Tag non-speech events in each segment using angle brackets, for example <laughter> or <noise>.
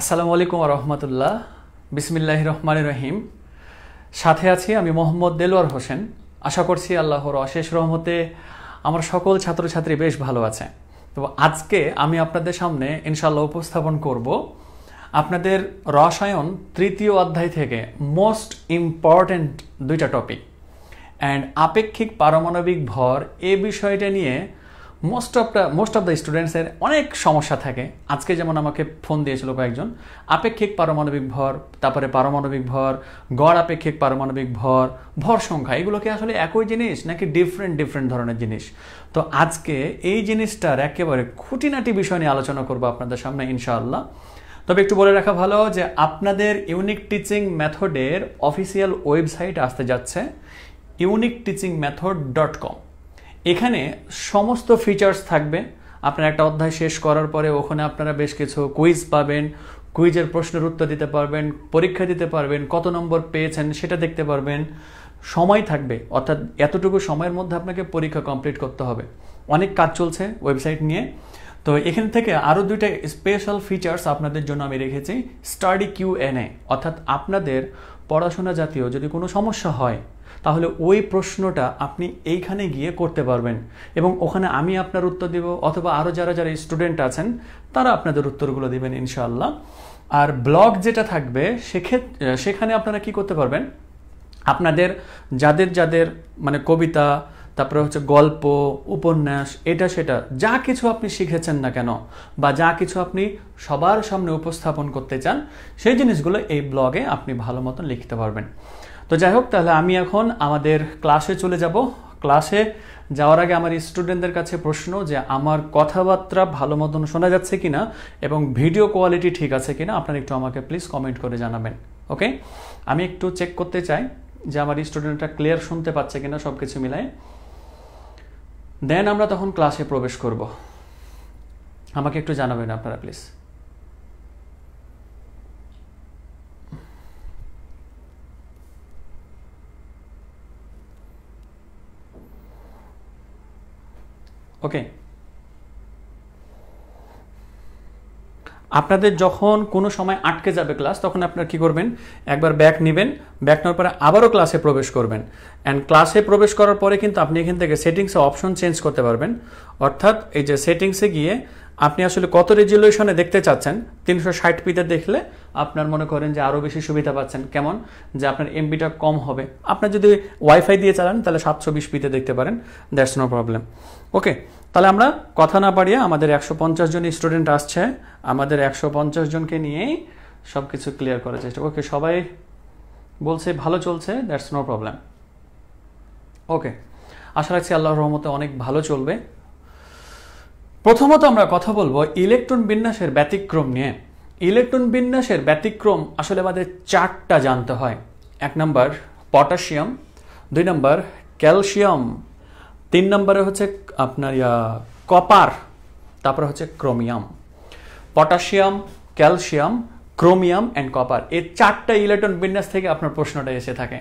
আসসালামু আলাইকুম রহমতুল্লাহ বিসমিল্লাহ রহমান রহিম সাথে আছি আমি মোহাম্মদ দেলোয়ার হোসেন আশা করছি আল্লাহর অশেষ রহমতে আমার সকল ছাত্রছাত্রী বেশ ভালো আছে তো আজকে আমি আপনাদের সামনে ইনশাল্লাহ উপস্থাপন করব আপনাদের রসায়ন তৃতীয় অধ্যায় থেকে মোস্ট ইম্পর্ট্যান্ট দুইটা টপিক অ্যান্ড আপেক্ষিক পারমাণবিক ভর এ বিষয়টা নিয়ে most of the most of the স্টুডেন্টসের অনেক সমস্যা থাকে আজকে যেমন আমাকে ফোন দিয়েছিল কয়েকজন আপেক্ষিক পারমাণবিক ভর তারপরে পারমাণবিক ভর গড় আপেক্ষিক পারমাণবিক ভর ভর সংখ্যা এগুলোকে আসলে একই জিনিস নাকি ডিফারেন্ট ডিফারেন্ট ধরনের জিনিস তো আজকে এই জিনিসটার একেবারে খুঁটিনাটি বিষয় নিয়ে আলোচনা করবো আপনাদের সামনে ইনশাআল্লাহ তবে একটু বলে রাখা ভালো যে আপনাদের ইউনিক টিচিং মেথডের অফিসিয়াল ওয়েবসাইট আসতে যাচ্ছে unique teaching method dot com এখানে সমস্ত ফিচার্স থাকবে আপনার একটা অধ্যায় শেষ করার পরে ওখানে আপনারা বেশ কিছু কুইজ পাবেন কুইজের প্রশ্নের উত্তর দিতে পারবেন পরীক্ষা দিতে পারবেন কত নম্বর পেয়েছেন সেটা দেখতে পারবেন সময় থাকবে অর্থাৎ এতটুকু সময়ের মধ্যে আপনাকে পরীক্ষা কমপ্লিট করতে হবে অনেক কাজ চলছে ওয়েবসাইট নিয়ে তো এখান থেকে আরও দুইটা স্পেশাল ফিচার্স আপনাদের জন্য আমি রেখেছি স্টাডি কিউ এন এ অর্থাৎ আপনাদের পড়াশোনা জাতীয় যদি কোনো সমস্যা হয় তাহলে ওই প্রশ্নটা আপনি এইখানে গিয়ে করতে পারবেন এবং ওখানে আমি আপনার উত্তর দেব অথবা আরও যারা যারা স্টুডেন্ট আছেন তারা আপনাদের উত্তরগুলো দেবেন ইনশাআল্লাহ আর ব্লগ যেটা থাকবে সেক্ষেত্রে সেখানে আপনারা কি করতে পারবেন আপনাদের যাদের যাদের মানে কবিতা তারপরে হচ্ছে গল্প উপন্যাস এটা সেটা যা কিছু আপনি শিখেছেন না কেন বা যা কিছু আপনি সবার সামনে উপস্থাপন করতে চান সেই জিনিসগুলো এই ব্লগে আপনি ভালো মতন লিখতে পারবেন তো যাই হোক তাহলে আমি এখন আমাদের ক্লাসে চলে যাব ক্লাসে যাওয়ার আগে আমার স্টুডেন্টদের কাছে প্রশ্ন যে আমার কথাবার্তা ভালো মতন শোনা যাচ্ছে কিনা এবং ভিডিও কোয়ালিটি ঠিক আছে কিনা আপনারা একটু আমাকে প্লিজ কমেন্ট করে জানাবেন ওকে আমি একটু চেক করতে চাই যে আমার স্টুডেন্টরা ক্লিয়ার শুনতে পাচ্ছে কিনা সব কিছু মিলায় দেন আমরা তখন ক্লাসে প্রবেশ করব আমাকে একটু জানাবেন আপনারা প্লিজ ওকে আপনাদের যখন কোনো সময় আটকে যাবে ক্লাস তখন আপনার কি করবেন একবার ব্যাক নেবেন ব্যাক নেওয়ার পরে আবারও ক্লাসে প্রবেশ করবেন অ্যান্ড ক্লাসে প্রবেশ করার পরে কিন্তু আপনি এখান থেকে সেটিংসে অপশন চেঞ্জ করতে পারবেন অর্থাৎ এই যে সেটিংসে গিয়ে আপনি আসলে কত রেজুলেশনে দেখতে চাচ্ছেন তিনশো ষাট পিতে দেখলে আপনার মনে করেন যে আরও বেশি সুবিধা পাচ্ছেন কেমন যে আপনার এমবিটা কম হবে আপনার যদি ওয়াইফাই দিয়ে চালান তাহলে সাতশো বিশ পিতে দেখতে পারেন দ্যাটস নো প্রবলেম ওকে তাহলে আমরা কথা না পারিয়ে আমাদের একশো পঞ্চাশ জন স্টুডেন্ট আসছে আমাদের একশো পঞ্চাশ জনকে নিয়েই সব কিছু ক্লিয়ার করার চেষ্টা ওকে সবাই বলছে ভালো চলছে দ্যাটস নো প্রবলেম ওকে আশা রাখছি আল্লাহ রহমতে অনেক ভালো চলবে প্রথমত আমরা কথা বলবো ইলেকট্রন বিন্যাসের ব্যতিক্রম নিয়ে ইলেকট্রন বিন্যাসের ব্যতিক্রম আসলে আমাদের চারটা জানতে হয় এক নম্বর পটাশিয়াম দুই নম্বর ক্যালসিয়াম তিন নম্বরে হচ্ছে আপনার ইয়া কপার তারপরে হচ্ছে chromium potassium calcium chromium and copper এই চারটা ইলেকট্রন বিন্যাস থেকে আপনার প্রশ্নটা এসে থাকে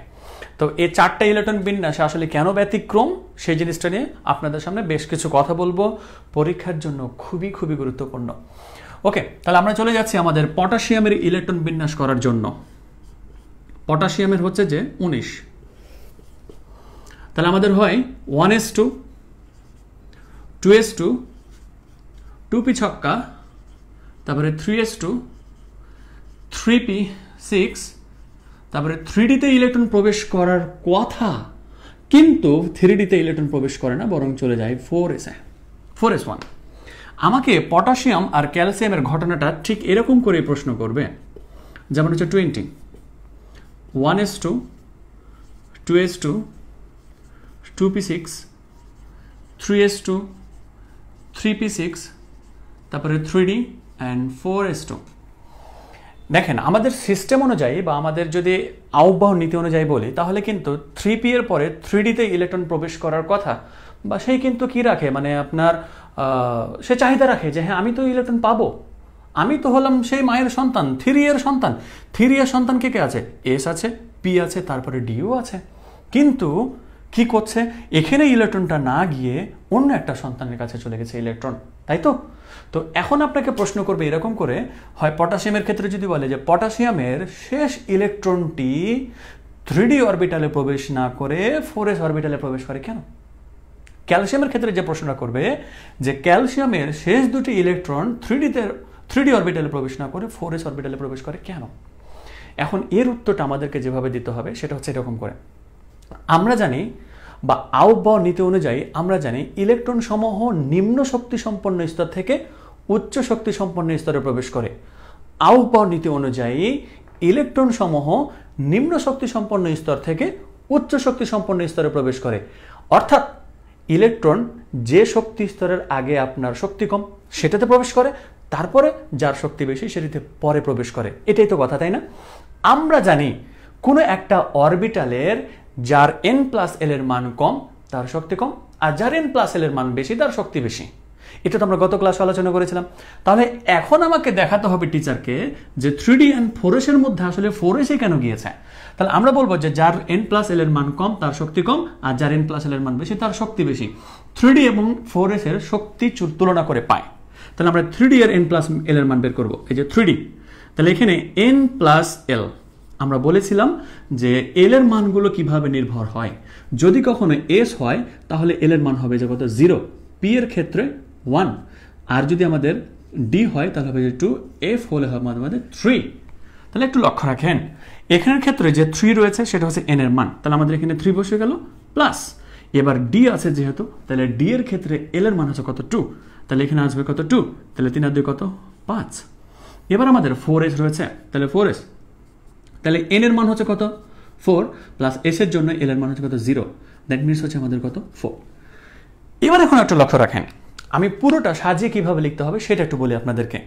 তো এই চারটা ইলেকট্রন বিন্যাস আসলে কেন ব্যতিক্রম সেই জিনিসটা নিয়ে আপনাদের সামনে বেশ কিছু কথা বলবো পরীক্ষার জন্য খুবই খুবই গুরুত্বপূর্ণ ওকে তাহলে আমরা চলে যাচ্ছি আমাদের পটাশিয়ামের ইলেকট্রন বিন্যাস করার জন্য পটাশিয়ামের হচ্ছে যে উনিশ তাহলে আমাদের হয় one S two two S two two P ছক্কা তারপরে three S two three P six তারপরে থ্রিডিতে ইলেকট্রন প্রবেশ করার কথা কিন্তু থ্রিডিতে ইলেকট্রন প্রবেশ করে না বরং চলে যায় four S four S one আমাকে পটাশিয়াম আর ক্যালসিয়ামের ঘটনাটা ঠিক এরকম করে প্রশ্ন করবে যেমন হচ্ছে twenty one S two two S two two P six three S two three P six তারপরে three D and four S two দেখেন আমাদের সিস্টেম অনুযায়ী বা আমাদের যদি আহ্বাহন নীতি অনুযায়ী বলি তাহলে কিন্তু থ্রি পি এর পরে থ্রি ডিতে ইলেকট্রন প্রবেশ করার কথা বা সেই কিন্তু কি রাখে মানে আপনার সে চাহিদা রাখে যে হ্যাঁ আমি তো ইলেকট্রন পাবো আমি তো হলাম সেই মায়ের সন্তান থ্রি e এর সন্তান থ্রি e এর সন্তান কে কে আছে এস আছে পি আছে তারপরে ডিও আছে কিন্তু কি করছে এখানে ইলেকট্রনটা না গিয়ে অন্য একটা সন্তানের কাছে চলে গেছে ইলেকট্রন তাই তো তো এখন আপনাকে প্রশ্ন করবে এরকম করে হয় পটাশিয়ামের ক্ষেত্রে যদি বলে যে পটাশিয়ামের শেষ ইলেকট্রনটি থ্রিডি অরবিটালে প্রবেশ না করে ফোর এস অরবিটালে প্রবেশ করে কেন ক্যালসিয়ামের ক্ষেত্রে যে প্রশ্নটা করবে যে ক্যালসিয়ামের শেষ দুটি ইলেকট্রন থ্রিডিতে থ্রিডি অরবিটালে প্রবেশ না করে ফোর এস অরবিটালে প্রবেশ করে কেন এখন এর উত্তরটা আমাদেরকে যেভাবে দিতে হবে সেটা হচ্ছে এরকম করে আমরা জানি বা আউট নীতি অনুযায়ী আমরা জানি ইলেকট্রন সমূহ নিম্ন শক্তি সম্পন্ন স্তর থেকে উচ্চ শক্তি সম্পন্ন স্তরে প্রবেশ করে আউট নীতি অনুযায়ী ইলেকট্রন সমূহ নিম্ন শক্তি সম্পন্ন স্তর থেকে উচ্চ শক্তি সম্পন্ন স্তরে প্রবেশ করে অর্থাৎ ইলেকট্রন যে শক্তি স্তরের আগে আপনার শক্তি কম সেটাতে প্রবেশ করে তারপরে যার শক্তি বেশি সেটিতে পরে প্রবেশ করে এটাই তো কথা তাই না আমরা জানি কোনো একটা অরবিটালের যার এন প্লাস এল এর মান কম তার শক্তি কম আর যার এন প্লাস এল এর মান বেশি তার শক্তি বেশি এটা তো আমরা গত ক্লাসে আলোচনা করেছিলাম তাহলে এখন আমাকে দেখাতে হবে টিচারকে যে থ্রি ডি অ্যান্ড ফোর এর মধ্যে আসলে ফোর কেন গিয়েছে তাহলে আমরা বলবো যে যার এন প্লাস এল এর মান কম তার শক্তি কম আর যার এন প্লাস এল এর মান বেশি তার শক্তি বেশি থ্রি ডি এবং ফোর এর শক্তি তুলনা করে পায় তাহলে আমরা থ্রি ডি এর এন প্লাস এল এর মান বের করবো এই যে থ্রি ডি তাহলে এখানে এন প্লাস এল আমরা বলেছিলাম যে এল এর মানগুলো কিভাবে নির্ভর হয় যদি কখনো এস হয় তাহলে এল এর মান হবে যে কত জিরো পি এর ক্ষেত্রে ওয়ান আর যদি আমাদের ডি হয় তাহলে হবে টু এফ হলে হবে আমাদের থ্রি তাহলে একটু লক্ষ্য রাখেন এখানের ক্ষেত্রে যে থ্রি রয়েছে সেটা হচ্ছে এন এর মান তাহলে আমাদের এখানে থ্রি বসে গেল প্লাস এবার ডি আছে যেহেতু তাহলে ডি এর ক্ষেত্রে এল এর মান হচ্ছে কত টু তাহলে এখানে আসবে কত টু তাহলে তিন আর দুই কত পাঁচ এবার আমাদের ফোর এস রয়েছে তাহলে ফোর এস তাহলে এন এর মান হচ্ছে কত ফোর প্লাস এস এর জন্য এল এর মান হচ্ছে কত জিরো দ্যাট মিনস হচ্ছে আমাদের কত ফোর এবার এখন একটু লক্ষ্য রাখেন আমি পুরোটা সাজিয়ে কিভাবে লিখতে হবে সেটা একটু বলি আপনাদেরকে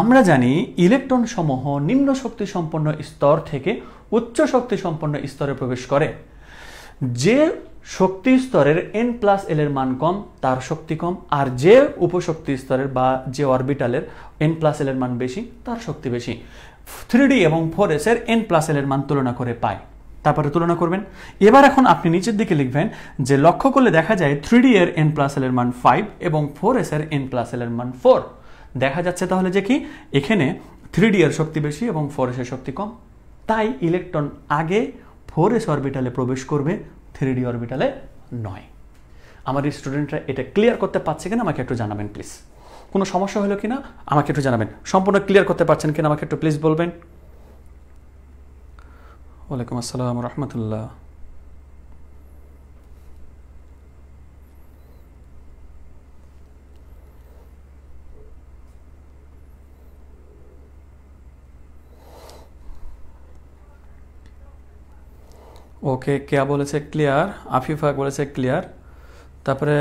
আমরা জানি ইলেকট্রন সমূহ নিম্ন শক্তি সম্পন্ন স্তর থেকে উচ্চ শক্তি সম্পন্ন স্তরে প্রবেশ করে যে শক্তি স্তরের এন প্লাস এল এর মান কম তার শক্তি কম আর যে উপশক্তি স্তরের বা যে অরবিটালের এন প্লাস এল এর মান বেশি তার শক্তি বেশি থ্রি ডি এবং ফোর এস এর এন প্লাস এল এর মান তুলনা করে পাই তারপরে তুলনা করবেন এবার এখন আপনি নিচের দিকে লিখবেন যে লক্ষ্য করলে দেখা যায় থ্রি ডি এর এন প্লাস এল এর মান ফাইভ এবং ফোর এস এর এন প্লাস এল এর মান ফোর দেখা যাচ্ছে তাহলে যে কি এখানে থ্রি ডি এর শক্তি বেশি এবং ফোর এস এর শক্তি কম তাই ইলেকট্রন আগে ফোর এস অরবিটালে প্রবেশ করবে থ্রি ডি অরবিটালে নয় আমার স্টুডেন্টরা এটা ক্লিয়ার করতে পারছে কিনা আমাকে একটু জানাবেন প্লিজ কোনো সমস্যা হলো কিনা আমাকে একটু জানাবেন সম্পূর্ণ ক্লিয়ার করতে পারছেন কিনা আমাকে একটু প্লিজ বলবেন ওয়ালাইকুম আসসালাম রহমতুল্লাহ ওকে কেয়া বলেছে ক্লিয়ার আফিফা বলেছে ক্লিয়ার তারপরে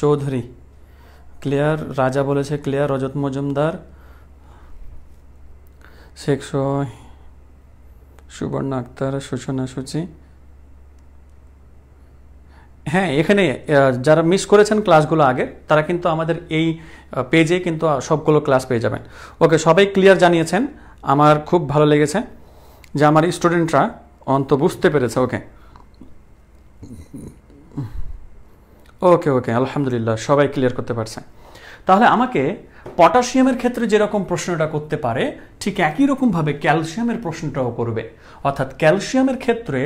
চৌধুরী ক্লিয়ার রাজা বলেছে ক্লিয়ার রজত মজুমদার শেখ সুবর্ণ আক্তার সূচনা সূচি হ্যাঁ এখানে যারা মিস করেছেন ক্লাসগুলো আগে তারা কিন্তু আমাদের এই পেজে কিন্তু সবগুলো ক্লাস পেয়ে যাবেন ওকে সবাই ক্লিয়ার জানিয়েছেন আমার খুব ভালো লেগেছে যে আমার স্টুডেন্টরা অন্ত বুঝতে পেরেছে ওকে ওকে ওকে আলহামদুলিল্লাহ সবাই ক্লিয়ার করতে পারছে তাহলে আমাকে পটাশিয়ামের ক্ষেত্রে যেরকম প্রশ্নটা করতে পারে ঠিক একই রকমভাবে ক্যালসিয়ামের প্রশ্নটাও করবে অর্থাৎ ক্যালসিয়ামের ক্ষেত্রে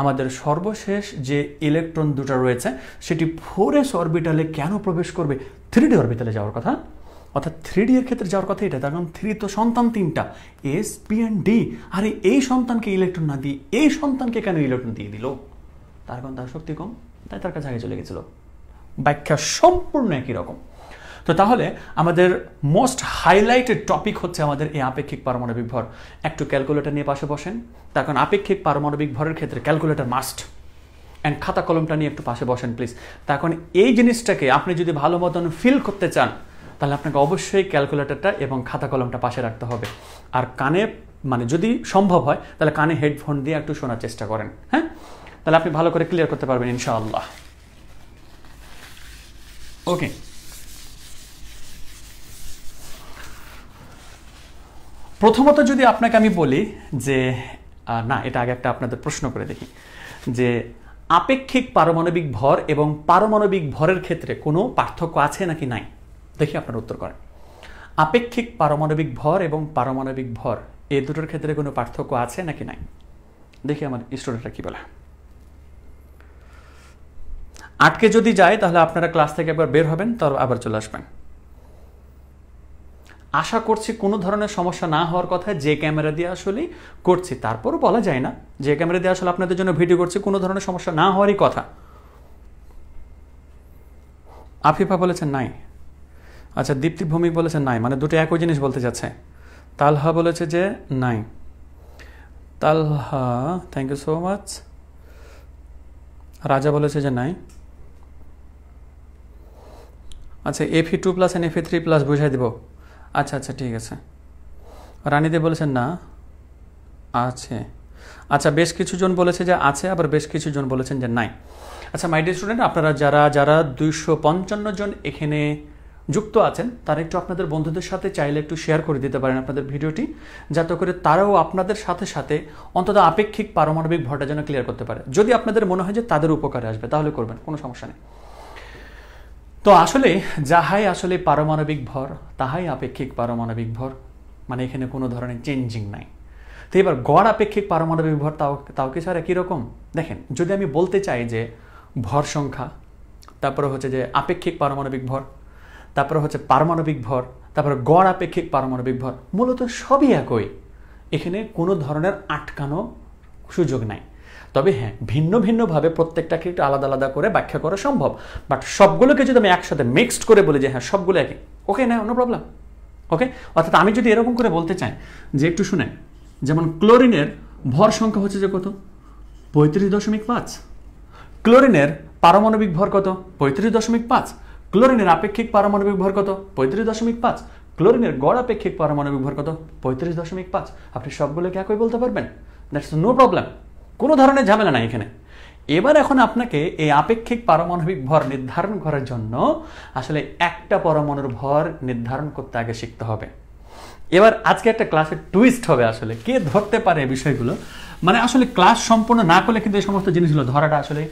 আমাদের সর্বশেষ যে ইলেকট্রন দুটা রয়েছে সেটি ফোর এস অরবিটালে কেন প্রবেশ করবে থ্রি ডি অরবিটালে যাওয়ার কথা অর্থাৎ থ্রি ডি এর ক্ষেত্রে যাওয়ার কথা এটা তার কারণ থ্রি তো সন্তান তিনটা এস পি অ্যান্ড ডি আরে এই সন্তানকে ইলেকট্রন না দিয়ে এই সন্তানকে কেন ইলেকট্রন দিয়ে দিল তার কারণ তার শক্তি কম তাই তার কাছে আগে চলে গেছিলো ব্যাখ্যা সম্পূর্ণ একই রকম তো তাহলে আমাদের মোস্ট হাইলাইটেড টপিক হচ্ছে আমাদের এই আপেক্ষিক পারমাণবিক ভর একটু ক্যালকুলেটর নিয়ে পাশে বসেন তার কারণ আপেক্ষিক পারমাণবিক ভরের ক্ষেত্রে ক্যালকুলেটর মাস্ট অ্যান্ড খাতা কলমটা নিয়ে একটু পাশে বসেন প্লিজ তার কারণ এই জিনিসটাকে আপনি যদি ভালো মতন ফিল করতে চান তাহলে আপনাকে অবশ্যই ক্যালকুলেটরটা এবং খাতা কলমটা পাশে রাখতে হবে আর কানে মানে যদি সম্ভব হয় তাহলে কানে হেডফোন দিয়ে একটু শোনার চেষ্টা করেন হ্যাঁ তাহলে আপনি ভালো করে ক্লিয়ার করতে পারবেন ইনশাআল্লাহ ওকে প্রথমত যদি আপনাকে আমি বলি যে না এটা আগে একটা আপনাদের প্রশ্ন করে দেখি যে আপেক্ষিক পারমাণবিক ভর এবং পারমাণবিক ভরের ক্ষেত্রে কোনো পার্থক্য আছে নাকি নাই দেখি আপনার উত্তর করেন আপেক্ষিক পারমাণবিক ভর এবং পারমাণবিক ভর এ দুটোর ক্ষেত্রে কোনো পার্থক্য আছে নাকি নাই দেখি আমার স্টুডেন্টরা কী বলে আটকে যদি যায় তাহলে আপনারা ক্লাস থেকে একবার বের হবেন তার আবার চলে আসবেন আশা করছি কোনো ধরনের সমস্যা না হওয়ার কথা যে ক্যামেরা দিয়ে আসলে করছি তারপরও বলা যায় না যে ক্যামেরা দিয়ে আসলে আপনাদের জন্য ভিডিও করছি কোনো ধরনের সমস্যা না হওয়ারই কথা আফিফা বলেছেন নাই আচ্ছা দীপ্তি ভৌমিক বলেছেন নাই মানে দুটো একই জিনিস বলতে যাচ্ছে তালহা বলেছে যে নাই Talha thank you so much Raja বলেছে যে নাই আচ্ছা F E two plus and E three plus বুঝাই দেব আচ্ছা আচ্ছা ঠিক আছে রানীদে বলেছেন না আছে আচ্ছা বেশ কিছুজন বলেছে যে আছে আবার বেশ কিছুজন বলেছেন যে নাই আচ্ছা মাই ডি স্টুডেন্ট আপনারা যারা যারা দুইশো পঞ্চান্ন জন এখানে যুক্ত আছেন তারা একটু আপনাদের বন্ধুদের সাথে চাইলে একটু শেয়ার করে দিতে পারেন আপনাদের ভিডিওটি যাতে করে তারাও আপনাদের সাথে সাথে অন্তত আপেক্ষিক পারমাণবিক ভরটা যেন ক্লিয়ার করতে পারে যদি আপনাদের মনে হয় যে তাদের উপকারে আসবে তাহলে করবেন কোনো সমস্যা নেই তো আসলে যাহাই আসলে পারমাণবিক ভর তাহাই আপেক্ষিক পারমাণবিক ভর মানে এখানে কোনো ধরনের চেঞ্জিং নাই তো এবার গড় আপেক্ষিক পারমাণবিক ভর তাও তাও কি স্যার কীরকম দেখেন যদি আমি বলতে চাই যে ভর সংখ্যা তারপরে হচ্ছে যে আপেক্ষিক পারমাণবিক ভর তারপরে হচ্ছে পারমাণবিক ভর তারপরে গড় আপেক্ষিক পারমাণবিক ভর মূলত সবই একই এখানে কোনো ধরনের আটকানো সুযোগ নাই তবে হ্যাঁ ভিন্ন ভিন্নভাবে প্রত্যেকটাকে একটু আলাদা আলাদা করে ব্যাখ্যা করা সম্ভব বাট সবগুলোকে যদি আমি একসাথে মিক্সড করে বলি যে হ্যাঁ সবগুলো একই ওকে না অন্য প্রবলেম ওকে অর্থাৎ আমি যদি এরকম করে বলতে চাই যে একটু শুনে যেমন ক্লোরিনের ভর সংখ্যা হচ্ছে যে কত পঁয়ত্রিশ দশমিক পাঁচ ক্লোরিনের পারমাণবিক ভর কত পঁয়ত্রিশ দশমিক পাঁচ ক্লোরিনের আপেক্ষিক পারমাণবিক ভর কত পঁয়ত্রিশ দশমিক পাঁচ ক্লোরিনের গড় আপেক্ষিক পারমাণবিক ভর কত পঁয়ত্রিশ দশমিক পাঁচ আপনি সবগুলোকে একই বলতে পারবেন দ্যাটস নো প্রবলেম কোনো ধরনের ঝামেলা নাই এখানে এবার এখন আপনাকে এই আপেক্ষিক পারমাণবিক ভর নির্ধারণ করার জন্য আসলে একটা পরমাণুর ভর নির্ধারণ করতে আগে শিখতে হবে এবার আজকে একটা ক্লাসের টুইস্ট হবে আসলে কে ধরতে পারে বিষয়গুলো মানে আসলে ক্লাস সম্পূর্ণ না করলে কিন্তু এই সমস্ত জিনিসগুলো ধরাটা আসলে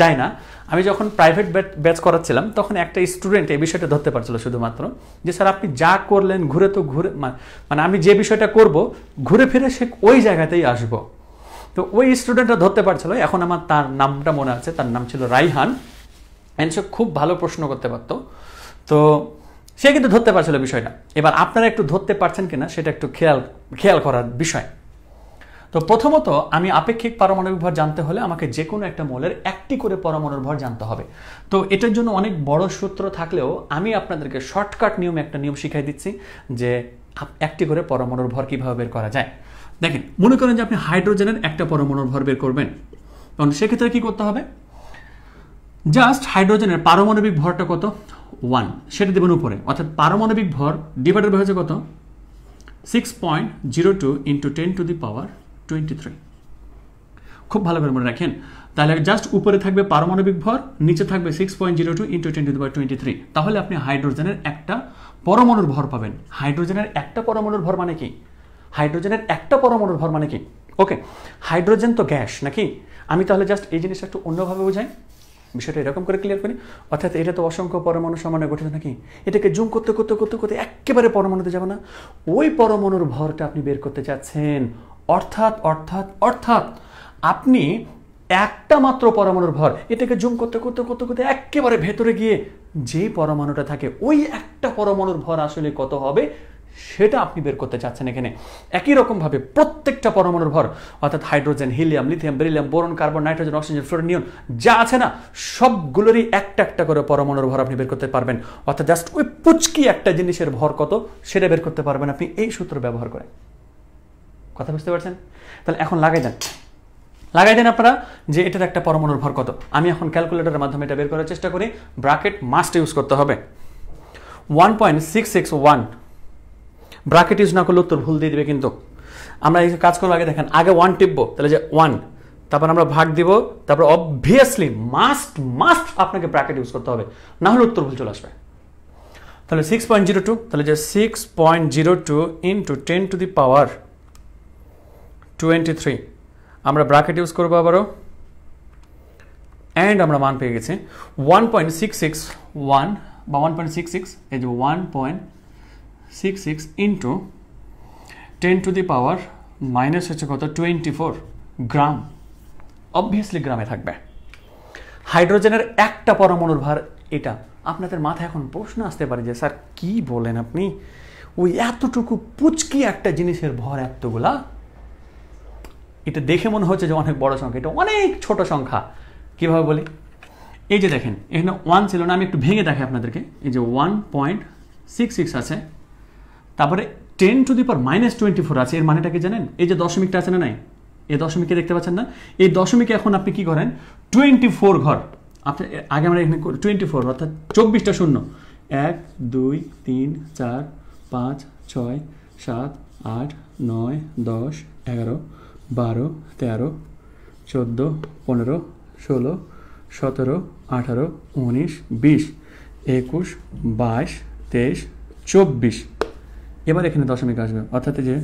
যায় না আমি যখন প্রাইভেট ব্যাচ করাচ্ছিলাম তখন একটা স্টুডেন্ট এই বিষয়টা ধরতে পারছিল শুধুমাত্র যে স্যার আপনি যা করলেন ঘুরে তো ঘুরে মানে আমি যে বিষয়টা করব ঘুরে ফিরে সে ওই জায়গাতেই আসব তো ওই স্টুডেন্টটা ধরতে পারছিল এখন আমার তার নামটা মনে আছে তার নাম ছিল রাইহান অ্যান্ড সে খুব ভালো প্রশ্ন করতে পারত তো সে কিন্তু ধরতে পারছিল বিষয়টা এবার আপনারা একটু ধরতে পারছেন কিনা সেটা একটু খেয়াল খেয়াল করার বিষয় তো প্রথমত আমি আপেক্ষিক পারমাণবিক ভর জানতে হলে আমাকে যে কোনো একটা মোলের একটি করে পরমাণুর ভর জানতে হবে তো এটার জন্য অনেক বড় সূত্র থাকলেও আমি আপনাদেরকে শর্টকাট নিয়মে একটা নিয়ম শিখাই দিচ্ছি যে একটি করে পরমাণুর ভর কীভাবে বের করা যায় দেখেন মনে করেন যে আপনি হাইড্রোজেনের একটা পরমাণুর ভর বের করবেন কারণ সেক্ষেত্রে কী করতে হবে জাস্ট হাইড্রোজেনের পারমাণবিক ভরটা কত ওয়ান সেটা দেবেন উপরে অর্থাৎ পারমাণবিক ভর ডিভাইডেড হয়েছে কত six point zero two into ten to the power twenty three খুব ভালো করে মনে রাখেন তাহলে জাস্ট উপরে থাকবে পারমাণবিক ভর নিচে থাকবে six point zero two into twenty two by twenty three তাহলে আপনি হাইড্রোজেনের একটা পরমাণুর ভর পাবেন হাইড্রোজেনের একটা পরমাণুর ভর মানে কি হাইড্রোজেনের একটা পরমাণুর ভর মানে কি ওকে হাইড্রোজেন তো গ্যাস নাকি আমি তাহলে জাস্ট এই জিনিসটা একটু অন্যভাবে বোঝাই বিষয়টা এরকম করে ক্লিয়ার করি অর্থাৎ এটা তো অসংখ্য পরমাণু সমানে গঠিত নাকি এটাকে জুম করতে করতে করতে করতে একেবারে পরমাণুতে যাবে না ওই পরমাণুর ভরটা আপনি বের করতে চাচ্ছেন অর্থাৎ অর্থাৎ অর্থাৎ আপনি একটা মাত্র পরমাণুর ভর এটাকে জুম করতে করতে করতে করতে একেবারে ভেতরে গিয়ে যে পরমাণুটা থাকে ওই একটা পরমাণুর ভর আসলে কত হবে সেটা আপনি বের করতে চাচ্ছেন এখানে একই রকমভাবে প্রত্যেকটা পরমাণুর ভর অর্থাৎ hydrogen helium lithium beryllium boron carbon nitrogen oxygen fluorine neon যা আছে না সবগুলোরই একটা একটা করে পরমাণুর ভর আপনি বের করতে পারবেন অর্থাৎ জাস্ট ওই পুচকি একটা জিনিসের ভর কত সেটা বের করতে পারবেন আপনি এই সূত্র ব্যবহার করে কথা বুঝতে পারছেন তাহলে এখন লাগাই দেন লাগাই দেন আপনারা যে এটার একটা পরমাণুর ভর কত আমি এখন ক্যালকুলেটরের মাধ্যমে এটা বের করার চেষ্টা করি ব্রাকেট মাস্ট ইউজ করতে হবে one point six six one bracket use না করলে উত্তর ভুল দিয়ে দিবে কিন্তু আমরা এই কাজ করবো আগে দেখেন আগে ওয়ান টিপবো তাহলে যে ওয়ান তারপর আমরা ভাগ দিব তারপর অবভিয়াসলি মাস্ট মাস্ট আপনাকে ব্র্যাকেট ইউজ করতে হবে না হলে উত্তর ভুল চলে আসবে তাহলে সিক্স পয়েন্ট জিরো টু তাহলে যে six point zero two into ten to the power twenty three আমরা ব্রাকেট ইউজ করবো আবারও অ্যান্ড আমরা মান পেয়ে গেছি one point six six one বা ওয়ান পয়েন্ট সিক্স এই যে one point six six into ten to the power minus হচ্ছে কত টোয়েন্টি ফোর গ্রাম অবভিয়াসলি গ্রামে থাকবে হাইড্রোজেনের একটা পরমাণুর ভার এটা আপনাদের মাথায় এখন প্রশ্ন আসতে পারে যে স্যার কি বলেন আপনি ওই এতটুকু পুচকি একটা জিনিসের ভর এতগুলা এটা দেখে মনে হচ্ছে যে অনেক বড় সংখ্যা এটা অনেক ছোট সংখ্যা কিভাবে বলি এই যে দেখেন এখানে ওয়ান ছিল না আমি একটু ভেঙে দেখাই আপনাদেরকে এই যে ওয়ান পয়েন্ট সিক্স সিক্স আছে তারপরে ten to the power minus twenty four আছে এর মানেটা কি জানেন এই যে দশমিকটা আছে না নাই এই দশমিকে দেখতে পাচ্ছেন না এই দশমিকে এখন আপনি কি করেন টোয়েন্টি ফোর ঘর আপনি আগে আমরা এখানে টোয়েন্টি ফোর অর্থাৎ চব্বিশটা শূন্য এক দুই তিন চার পাঁচ ছয় সাত আট নয় দশ এগারো বারো তেরো চোদ্দো পনেরো ষোলো সতেরো আঠারো উনিশ বিশ একুশ বাইশ তেইশ চব্বিশ এবার এখানে দশমিক আসবে অর্থাৎ যে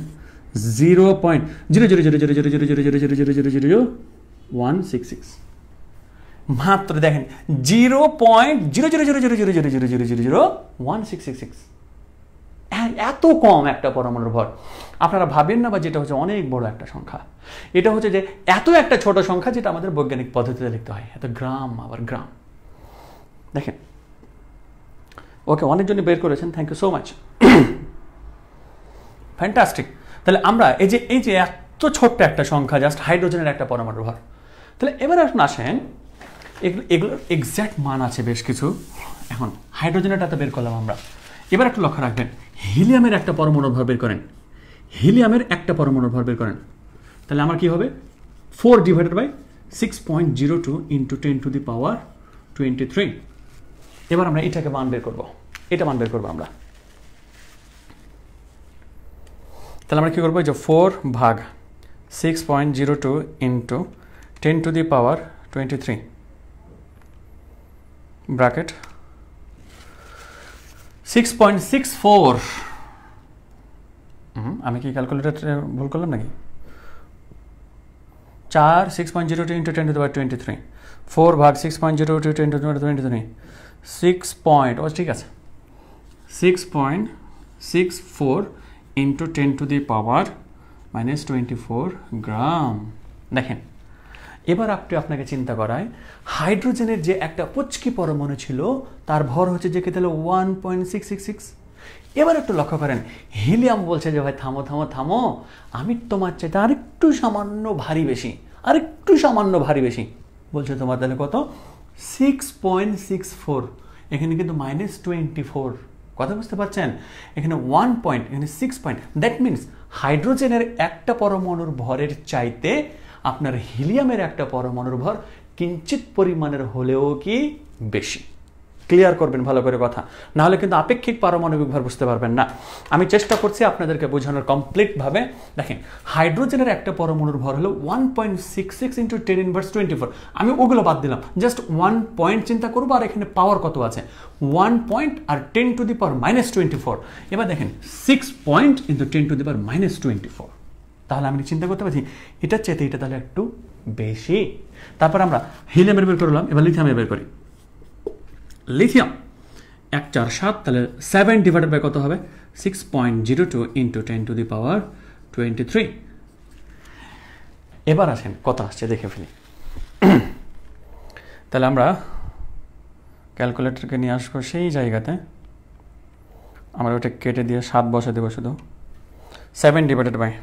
zero point zero zero zero zero zero zero zero zero zero zero zero zero one six six মাত্র দেখেন zero point zero zero zero zero zero zero zero zero zero zero one six six six হ্যাঁ, এত কম একটা পরমাণুর ভর আপনারা ভাবেন না বা যেটা হচ্ছে অনেক বড় একটা সংখ্যা এটা হচ্ছে যে এত একটা ছোট সংখ্যা যেটা আমাদের বৈজ্ঞানিক পদ্ধতিতে লিখতে হয় এত গ্রাম আবার গ্রাম দেখেন ওকে অনেকজন বের করেছেন thank you so much fantastic তাহলে আমরা এই যে এই যে এত ছোট্ট একটা সংখ্যা জাস্ট হাইড্রোজেনের একটা পরমাণু ভর তাহলে এবার এখন আসেন এগুলো এগুলোর এক্স্যাক্ট মান আছে বেশ কিছু এখন হাইড্রোজেনেরটা তো বের করলাম আমরা এবার একটু লক্ষ্য রাখবেন হিলিয়ামের একটা পরমাণু ভর বের করেন হিলিয়ামের একটা পরমাণু ভর বের করেন তাহলে আমার কি হবে four divided by six point zero two into ten to the power twenty three এবার আমরা এটাকে মান বের করবো এটা মান বের করবো আমরা তাহলে আমরা কি করবো যে ফোর ভাগ six point zero two into ten to the power twenty three bracket 6.64 हम्म मैंने की कैलकुलेटर भूल करलम নাকি 4 6.02 ইনটু 10 টু দি পাওয়ার 23 4 ভাগ 6.02 ইনটু 10 টু দি পাওয়ার 23 6. ও ঠিক আছে 6.64 ইনটু 10 টু দি পাওয়ার -24 গ্রাম দেখেন এবার আপনি আপনাকে চিন্তা করায় হাইড্রোজেনের যে একটা পুচকি পরমাণু ছিল তার ভর হচ্ছে যে কে তাহলে one point six six six এবার একটু লক্ষ্য করেন হিলিয়াম বলছে যে ভাই থামো থামো থামো আমি তোমার চাইতে আরেকটু সামান্য ভারী বেশি আরেকটু সামান্য ভারী বেশি বলছে তোমার তাহলে কত সিক্স পয়েন্ট সিক্স ফোর এখানে কিন্তু মাইনাস টোয়েন্টি ফোর কথা বুঝতে পারছেন এখানে ওয়ান পয়েন্ট এখানে সিক্স পয়েন্ট দ্যাট মিনস হাইড্রোজেনের একটা পরমাণুর ভরের চাইতে আপনার হিলিয়ামের একটা পরমাণুর ভর কিঞ্চিত পরিমাণের হলেও কি বেশি ক্লিয়ার করবেন ভালো করে কথা নাহলে কিন্তু আপেক্ষিক পারমাণবিক ভর বুঝতে পারবেন না আমি চেষ্টা করছি আপনাদেরকে বোঝানোর কমপ্লিটভাবে দেখেন হাইড্রোজেনের একটা পরমাণুর ভর হলো one point six six into ten inverse twenty four আমি ওগুলো বাদ দিলাম জাস্ট ওয়ান পয়েন্ট চিন্তা করবো আর এখানে পাওয়ার কত আছে ওয়ান পয়েন্ট আর ten to the power minus twenty four এবার দেখেন six point into ten to the power minus twenty four তাহলে আমি চিন্তা করতে পারছি এটার চাইতে এটা তাহলে একটু বেশি তারপর আমরা হিলিয়ামের বের করলাম এবার লিথিয়ামের বের করি লিথিয়াম এক চার সাত তাহলে সেভেন ডিভাইডেড বাই কত হবে six point zero two into ten to the power twenty three এবার আসেন কত আসছে দেখে ফেলি <clears throat> তাহলে আমরা ক্যালকুলেটরকে নিয়ে আসবো সেই জায়গাতে আমরা ওটা কেটে দিয়ে সাত বসে দেবো শুধু সেভেন ডিভাইডেড বাই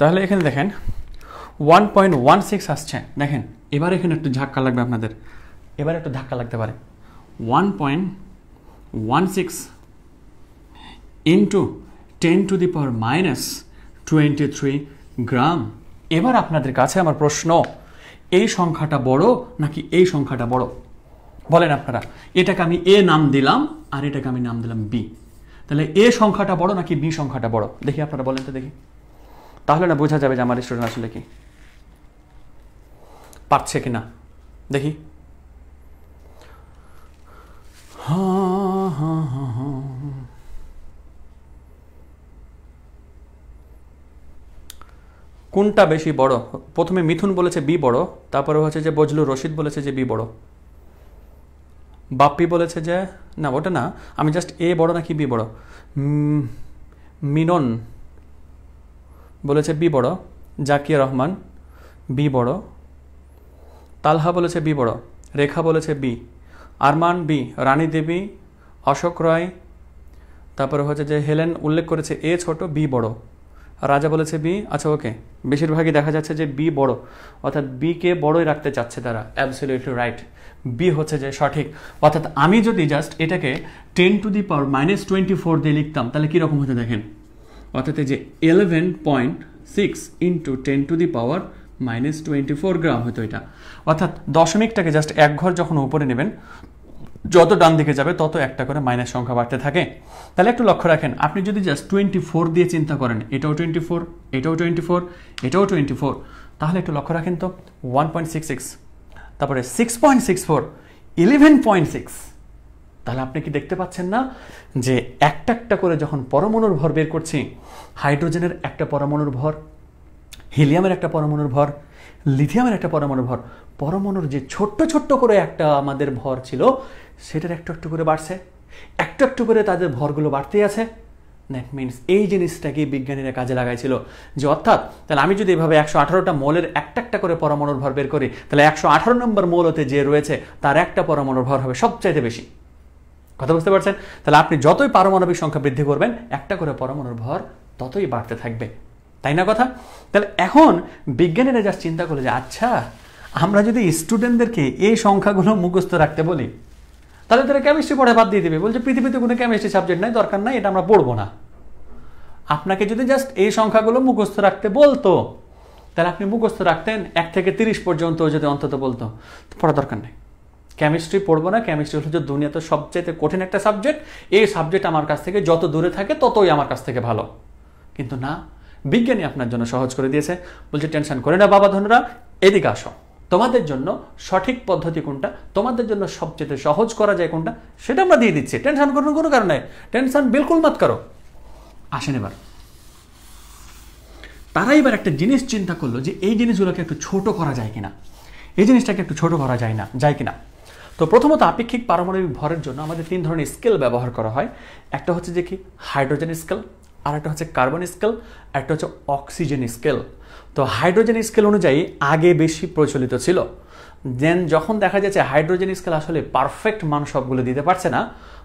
তাহলে এখানে দেখেন ওয়ান পয়েন্ট ওয়ান সিক্স আসছে দেখেন এবার এখানে একটু ঝাক্কা লাগবে আপনাদের এবার একটু ধাক্কা লাগতে পারে one point one six into ten to the power minus twenty three gram এবার আপনাদের কাছে আমার প্রশ্ন এই সংখ্যাটা বড় নাকি এই সংখ্যাটা বড় বলেন আপনারা এটাকে আমি এ নাম দিলাম আর এটাকে আমি নাম দিলাম বি তাহলে এ সংখ্যাটা বড় নাকি বি সংখ্যাটা বড় দেখি আপনারা বলেন তো দেখি তাহলে না বোঝা যাবে যে আমার স্টুডেন্ট আসলে কি পারছে কিনা দেখি কোনটা বেশি বড় প্রথমে মিথুন বলেছে বি বড় তারপরে হচ্ছে যে বজলু রশিদ বলেছে যে বি বড় বাপ্পি বলেছে যে না ওটা না আমি জাস্ট এ বড় নাকি বি বড় মিনন বলেছে বি বড় জাকিয়া রহমান বি বড় তালহা বলেছে বি বড় রেখা বলেছে বি আরমান বি রানী দেবী অশোক রয় তারপরে হচ্ছে যে হেলেন উল্লেখ করেছে এ ছোট বি বড় রাজা বলেছে বি আচ্ছা ওকে বেশিরভাগই দেখা যাচ্ছে যে বি বড় অর্থাৎ বিকে বড়ই রাখতে চাচ্ছে তারা অ্যাবসলিউটলি রাইট বি হচ্ছে যে সঠিক অর্থাৎ আমি যদি জাস্ট এটাকে ten to the power minus twenty four দিয়ে লিখতাম তাহলে কীরকম হতে দেখেন অর্থাৎ এই যে eleven point six into ten to the power minus twenty four gram হতো এটা অর্থাৎ দশমিকটাকে জাস্ট এক ঘর যখন উপরে নেবেন যত ডান দিকে যাবে তত একটা করে মাইনাস সংখ্যা বাড়তে থাকে তাহলে একটু লক্ষ্য রাখেন আপনি যদি জাস্ট টোয়েন্টি ফোর দিয়ে চিন্তা করেন এটাও টোয়েন্টি ফোর এটাও টোয়েন্টি ফোর এটাও টোয়েন্টি ফোর তাহলে একটু লক্ষ্য রাখেন তো ওয়ান পয়েন্ট সিক্স সিক্স তারপরে six point six four eleven point six তাহলে আপনি কি দেখতে পাচ্ছেন না যে একটা একটা করে যখন পরমাণুর ভর বের করছি হাইড্রোজেনের একটা পরমাণুর ভর হিলিয়ামের একটা পরমাণুর ভর লিথিয়ামের একটা পরমাণুর ভর পরমাণুর যে ছোট্ট ছোট্ট করে একটা আমাদের ভর ছিল সেটার একটু একটু করে বাড়ছে একটু একটু করে তাদের ভরগুলো বাড়তেই আছে দ্যাট মিনস এই জিনিসটাকে বিজ্ঞানীরা কাজে লাগাইছিল যে অর্থাৎ তাহলে আমি যদি এভাবে একশো আঠারোটা মোলের একটা একটা করে পরমাণুর ভর বের করি তাহলে একশো আঠারো নম্বর হতে যে রয়েছে তার একটা পরমাণুর ভর হবে সবচাইতে বেশি কথা বুঝতে পারছেন তাহলে আপনি যতই পারমাণবিক সংখ্যা বৃদ্ধি করবেন একটা করে পরমাণুর ভর ততই বাড়তে থাকবে তাই না কথা তাহলে এখন বিজ্ঞানীরা যা চিন্তা করলো যে আচ্ছা আমরা যদি স্টুডেন্টদেরকে এই সংখ্যাগুলো মুখস্থ রাখতে বলি তাহলে তারা কেমিস্ট্রি পড়ে বাদ দিয়ে দেবে বলছে পৃথিবীতে কোনো কেমিস্ট্রি সাবজেক্ট নাই দরকার নাই এটা আমরা পড়বো না আপনাকে যদি জাস্ট এই সংখ্যাগুলো মুখস্থ রাখতে বলতো তাহলে আপনি মুখস্থ রাখতেন এক থেকে তিরিশ পর্যন্ত যদি অন্তত বলতো পড়া দরকার নেই কেমিস্ট্রি পড়বো না কেমিস্ট্রি হচ্ছে দুনিয়াতে সবচেয়ে কঠিন একটা সাবজেক্ট এই সাবজেক্ট আমার কাছ থেকে যত দূরে থাকে ততই আমার কাছ থেকে ভালো কিন্তু না বিজ্ঞানী আপনার জন্য সহজ করে দিয়েছে বলছে টেনশন করে না বাবা ধনরা এদিকে আসো তোমাদের জন্য সঠিক পদ্ধতি কোনটা তোমাদের জন্য সবচেয়ে সহজ করা যায় কোনটা সেটা আমরা দিয়ে দিচ্ছি টেনশন করার কোনো কারণে টেনশন বিলকুল মাত করো আসেন এবার তারা এবার একটা জিনিস চিন্তা করলো যে এই জিনিসগুলোকে একটু ছোট করা যায় কিনা এই জিনিসটাকে একটু ছোট করা যায় না যায় কিনা তো প্রথমত আপেক্ষিক পারমাণবিক ভরের জন্য আমাদের তিন ধরনের স্কেল ব্যবহার করা হয় একটা হচ্ছে যে কি হাইড্রোজেন স্কেল আর একটা হচ্ছে কার্বন স্কেল একটা হচ্ছে অক্সিজেন স্কেল তো হাইড্রোজেন স্কেল অনুযায়ী আগে বেশি প্রচলিত ছিল দেন যখন দেখা যাচ্ছে হাইড্রোজেন স্কেল আসলে পারফেক্ট মান সবগুলো দিতে পারছে না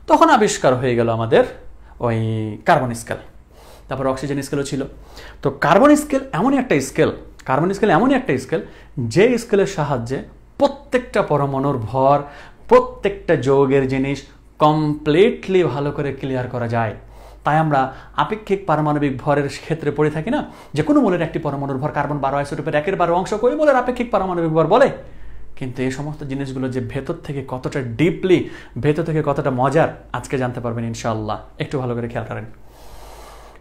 তখন আবিষ্কার হয়ে গেল আমাদের ওই কার্বন স্কেল তারপর অক্সিজেন স্কেলও ছিল তো কার্বন স্কেল এমনই একটা স্কেল কার্বন স্কেল এমনই একটা স্কেল যে স্কেলের সাহায্যে প্রত্যেকটা পরমাণুর ভর প্রত্যেকটা যোগের জিনিস কমপ্লিটলি ভালো করে ক্লিয়ার করা যায় তাই আমরা আপেক্ষিক পারমাণবিক ভরের ক্ষেত্রে পড়ে থাকি না যে কোনো মূলের একটি পরমাণুর ভর কার্বন বারো আইসোটোপের একের বারো অংশ করে মূলের আপেক্ষিক পারমাণবিক ভর বলে কিন্তু এই সমস্ত জিনিসগুলো যে ভেতর থেকে কতটা ডিপলি ভেতর থেকে কতটা মজার আজকে জানতে পারবেন ইনশাল্লাহ একটু ভালো করে খেয়াল করেন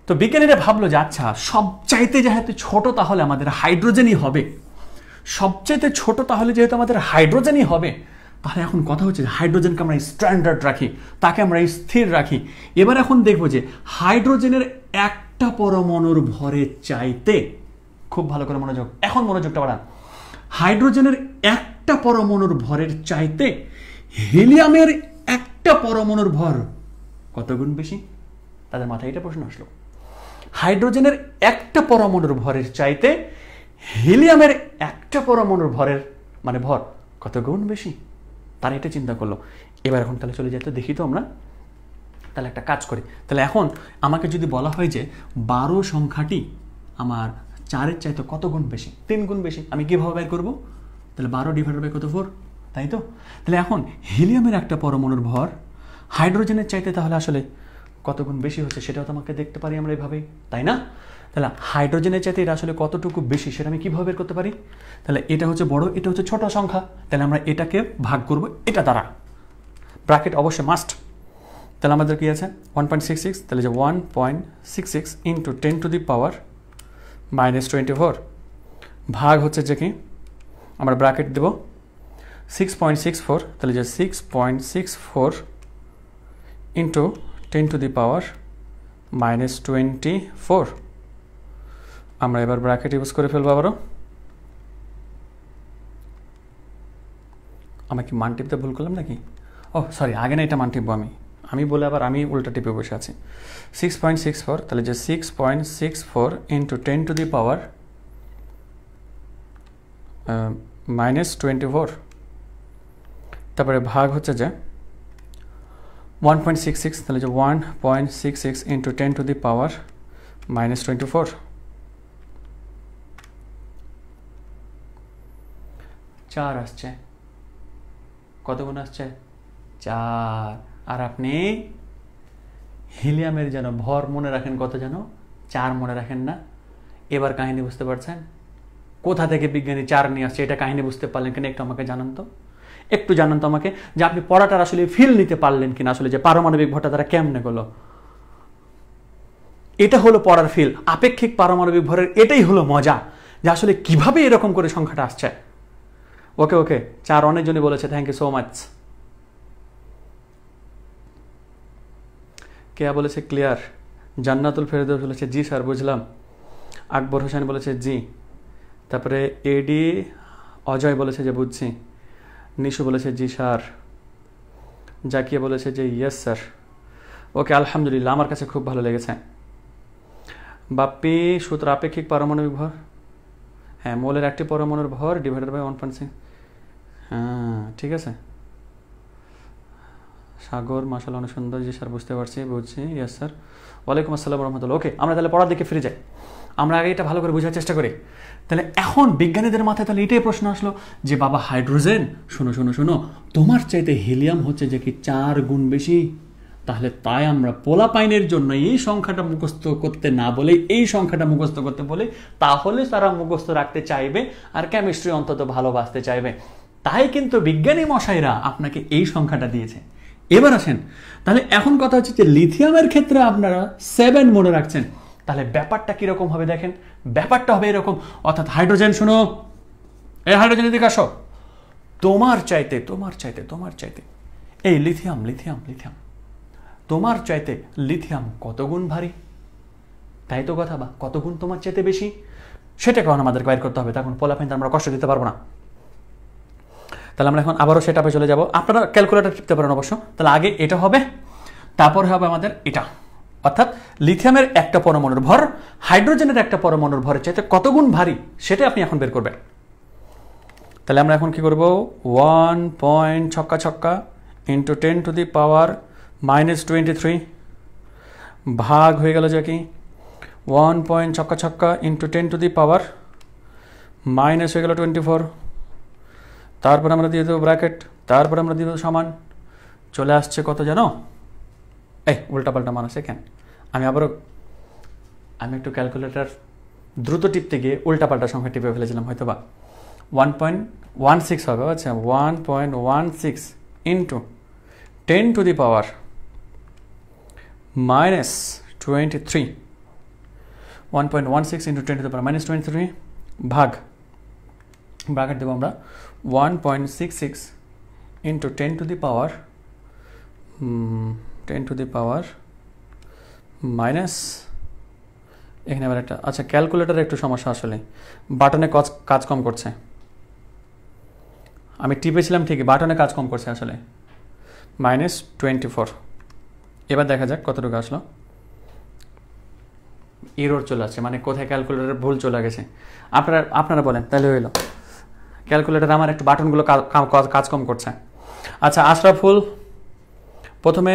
তো বিজ্ঞানীরা ভাবলো যে আচ্ছা সবচাইতে যেহেতু ছোট তাহলে আমাদের হাইড্রোজেনই হবে সবচেয়ে ছোট তাহলে যেহেতু আমাদের হাইড্রোজেনই হবে তাহলে এখন কথা হচ্ছে হাইড্রোজেনকে আমরা স্ট্যান্ডার্ড রাখি তাকে আমরা স্থির রাখি এবার এখন দেখবো যে হাইড্রোজেনের একটা পরমাণুর ভরে চাইতে খুব ভালো করে মনোযোগ এখন মনোযোগটা বাড়ান হাইড্রোজেনের একটা পরমাণুর ভরের চাইতে হিলিয়ামের একটা পরমাণুর ভর কত গুণ বেশি তাদের মাথায় এটা প্রশ্ন আসলো হাইড্রোজেনের একটা পরমাণুর ভরের চাইতে হিলিয়ামের একটা পরমাণুর ভরের মানে ভর কত গুণ বেশি তারা এটা চিন্তা করলো এবার এখন তাহলে চলে যাই তো দেখি তো আমরা তাহলে একটা কাজ করি তাহলে এখন আমাকে যদি বলা হয় যে বারো সংখ্যাটি আমার চারের চাইতে কত গুণ বেশি তিন গুণ বেশি আমি কীভাবে বের করবো তাহলে বারো ডিভাইড বাই কত ফোর তাই তো তাহলে এখন হিলিয়ামের একটা পরমাণুর ভর হাইড্রোজেনের চাইতে তাহলে আসলে কত গুণ বেশি হচ্ছে সেটাও তো আমাকে দেখতে পারি আমরা এভাবেই তাই না তাহলে হাইড্রোজেনের চাইতে এটা আসলে কতটুকু বেশি সেটা আমি কীভাবে বের করতে পারি তাহলে এটা হচ্ছে বড় এটা হচ্ছে ছোট সংখ্যা তাহলে আমরা এটাকে ভাগ করব এটা দ্বারা ব্র্যাকেট অবশ্যই মাস্ট তাহলে আমাদের কী আছে ওয়ান পয়েন্ট সিক্স সিক্স তাহলে যে one point six six into ten to the power minus twenty four ভাগ হচ্ছে যে কি আমরা ব্র্যাকেট দেব সিক্স পয়েন্ট সিক্স ফোর তাহলে যে six point six four into ten to the power minus twenty four আমরা এবার ব্র্যাকেট ইউজ করে ফেলবো আবারও আমি কি মান টিপতে ভুল করলাম নাকি ও সরি আগে না এটা মান টিপবো আমি আমি বলে আবার আমি উল্টা টিপে বসে আছি সিক্স পয়েন্ট সিক্স ফোর তাহলে যে six point six four into ten to the power minus twenty four তারপরে ভাগ হচ্ছে যে ওয়ান পয়েন্ট সিক্স সিক্স তাহলে যে one point six six into ten to the power minus twenty four চার আসছে কত গুণ আসছে চার আর আপনি হিলিয়ামের যেন ভর মনে রাখেন কত যেন চার মনে রাখেন না এবার কাহিনী বুঝতে পারছেন কোথা থেকে বিজ্ঞানী চার নিয়ে আসছে এটা কাহিনী বুঝতে পারলেন কিনা একটু আমাকে জানান তো একটু জানান তো আমাকে যে আপনি পড়াটার আসলে ফিল নিতে পারলেন কিনা আসলে যে পারমাণবিক ভরটা তারা কেমনে গেলো এটা হলো পড়ার ফিল আপেক্ষিক পারমাণবিক ভরের এটাই হলো মজা যে আসলে কিভাবে এরকম করে সংখ্যাটা আসছে ওকে ওকে চার অনেক জনই বলেছে থ্যাংক ইউ সো মাচ কে বলেছে ক্লিয়ার জান্নাতুল ফেরদৌস বলেছে জি স্যার বুঝলাম আকবর হোসেন বলেছে জি তারপরে এডি অজয় বলেছে যে বুঝছি নিশু বলেছে জি স্যার জাকিয়া বলেছে যে ইয়েস স্যার ওকে আলহামদুলিল্লাহ আমার কাছে খুব ভালো লেগেছে বাপ্পি সূত্র আপেক্ষিক পারমাণবিক ভর হ্যাঁ মোলের একটি পরমাণুর ভর divided by one point six হ্যাঁ ঠিক আছে সাগর মাসাল অনেক সুন্দর যে স্যার বুঝতে পারছি বুঝছি ইয়াস স্যার ওয়ালাইকুম আসসালাম রহমতুল্লাহ ওকে আমরা তাহলে পড়ার দিকে ফিরে যাই আমরা আগে এটা ভালো করে বোঝার চেষ্টা করি তাহলে এখন বিজ্ঞানীদের মাথায় তাহলে এটাই প্রশ্ন আসলো যে বাবা হাইড্রোজেন শোনো শোনো শোনো তোমার চাইতে হিলিয়াম হচ্ছে যে কি চার গুণ বেশি তাহলে তাই আমরা পোলাপাইনের জন্য এই সংখ্যাটা মুখস্থ করতে না বলে এই সংখ্যাটা মুখস্থ করতে বলে তাহলে তারা মুখস্থ রাখতে চাইবে আর কেমিস্ট্রি অন্তত ভালোবাসতে চাইবে তাই কিন্তু বিজ্ঞানী মশাইরা আপনাকে এই সংখ্যাটা দিয়েছে এবার আসেন তাহলে এখন কথা হচ্ছে যে লিথিয়ামের ক্ষেত্রে আপনারা সেভেন মনে রাখছেন তাহলে ব্যাপারটা কিরকম হবে দেখেন ব্যাপারটা হবে এরকম অর্থাৎ হাইড্রোজেন শুনো এ হাইড্রোজেনের দিকে আসো তোমার চাইতে তোমার চাইতে তোমার চাইতে এই লিথিয়াম লিথিয়াম লিথিয়াম তোমার চাইতে লিথিয়াম কত গুণ ভারী তাই তো কথা বা কত গুণ তোমার চাইতে বেশি সেটা কখন আমাদের বাইর করতে হবে তখন তো আমরা কষ্ট দিতে পারবো না তাহলে আমরা এখন আবারও সেটা চলে যাব আপনারা ক্যালকুলেটার টিপতে পারেন অবশ্য তাহলে আগে এটা হবে তারপর হবে আমাদের এটা অর্থাৎ লিথিয়ামের একটা পরমাণুর ভর হাইড্রোজেনের একটা পরমাণুর ভরের চাইতে কত গুণ ভারী সেটা আপনি এখন বের করবেন তাহলে আমরা এখন কি করব ওয়ান পয়েন্ট ছক্কা ছক্কা into ten to the power minus twenty three ভাগ হয়ে গেল যা কি ওয়ান পয়েন্ট ছক্কা ছক্কা into ten to the power minus হয়ে গেল টোয়েন্টি ফোর তারপর আমরা দিয়ে দেবো ব্র্যাকেট তারপর আমরা দিয়ে দেবো সমান চলে আসছে কত জানো এই উল্টাপাল্টা মানুষ এখান আমি আবারও আমি একটু ক্যালকুলেটার দ্রুত টিপতে গিয়ে উল্টাপাল্টা সংখ্যা টিপে ফেলেছিলাম হয়তো বা ওয়ান পয়েন্ট ওয়ান সিক্স হবে আচ্ছা one point one six into ten to the power minus 23 1.16 into 10 to the power minus 23 ভাগ ব্র্যাকেট দেবো আমরা 1.66 into 10 to the power um, 10 to the power minus এখানে আবার একটা আচ্ছা ক্যালকুলেটারে একটু সমস্যা আসলে বাটনে কাজ কাজ কম করছে আমি টিপেছিলাম ঠিকই বাটনে কাজ কম করছে আসলে মাইনাস টোয়েন্টি ফোর এবার দেখা যাক কতটুকু আসলো এরোর চলে আসছে মানে কোথায় ক্যালকুলেটার ভুল চলে গেছে আপনারা আপনারা বলেন তাহলে হইলো ক্যালকুলেটার আমার একটু বাটনগুলো কাজ কম করছে আচ্ছা আশরাফুল প্রথমে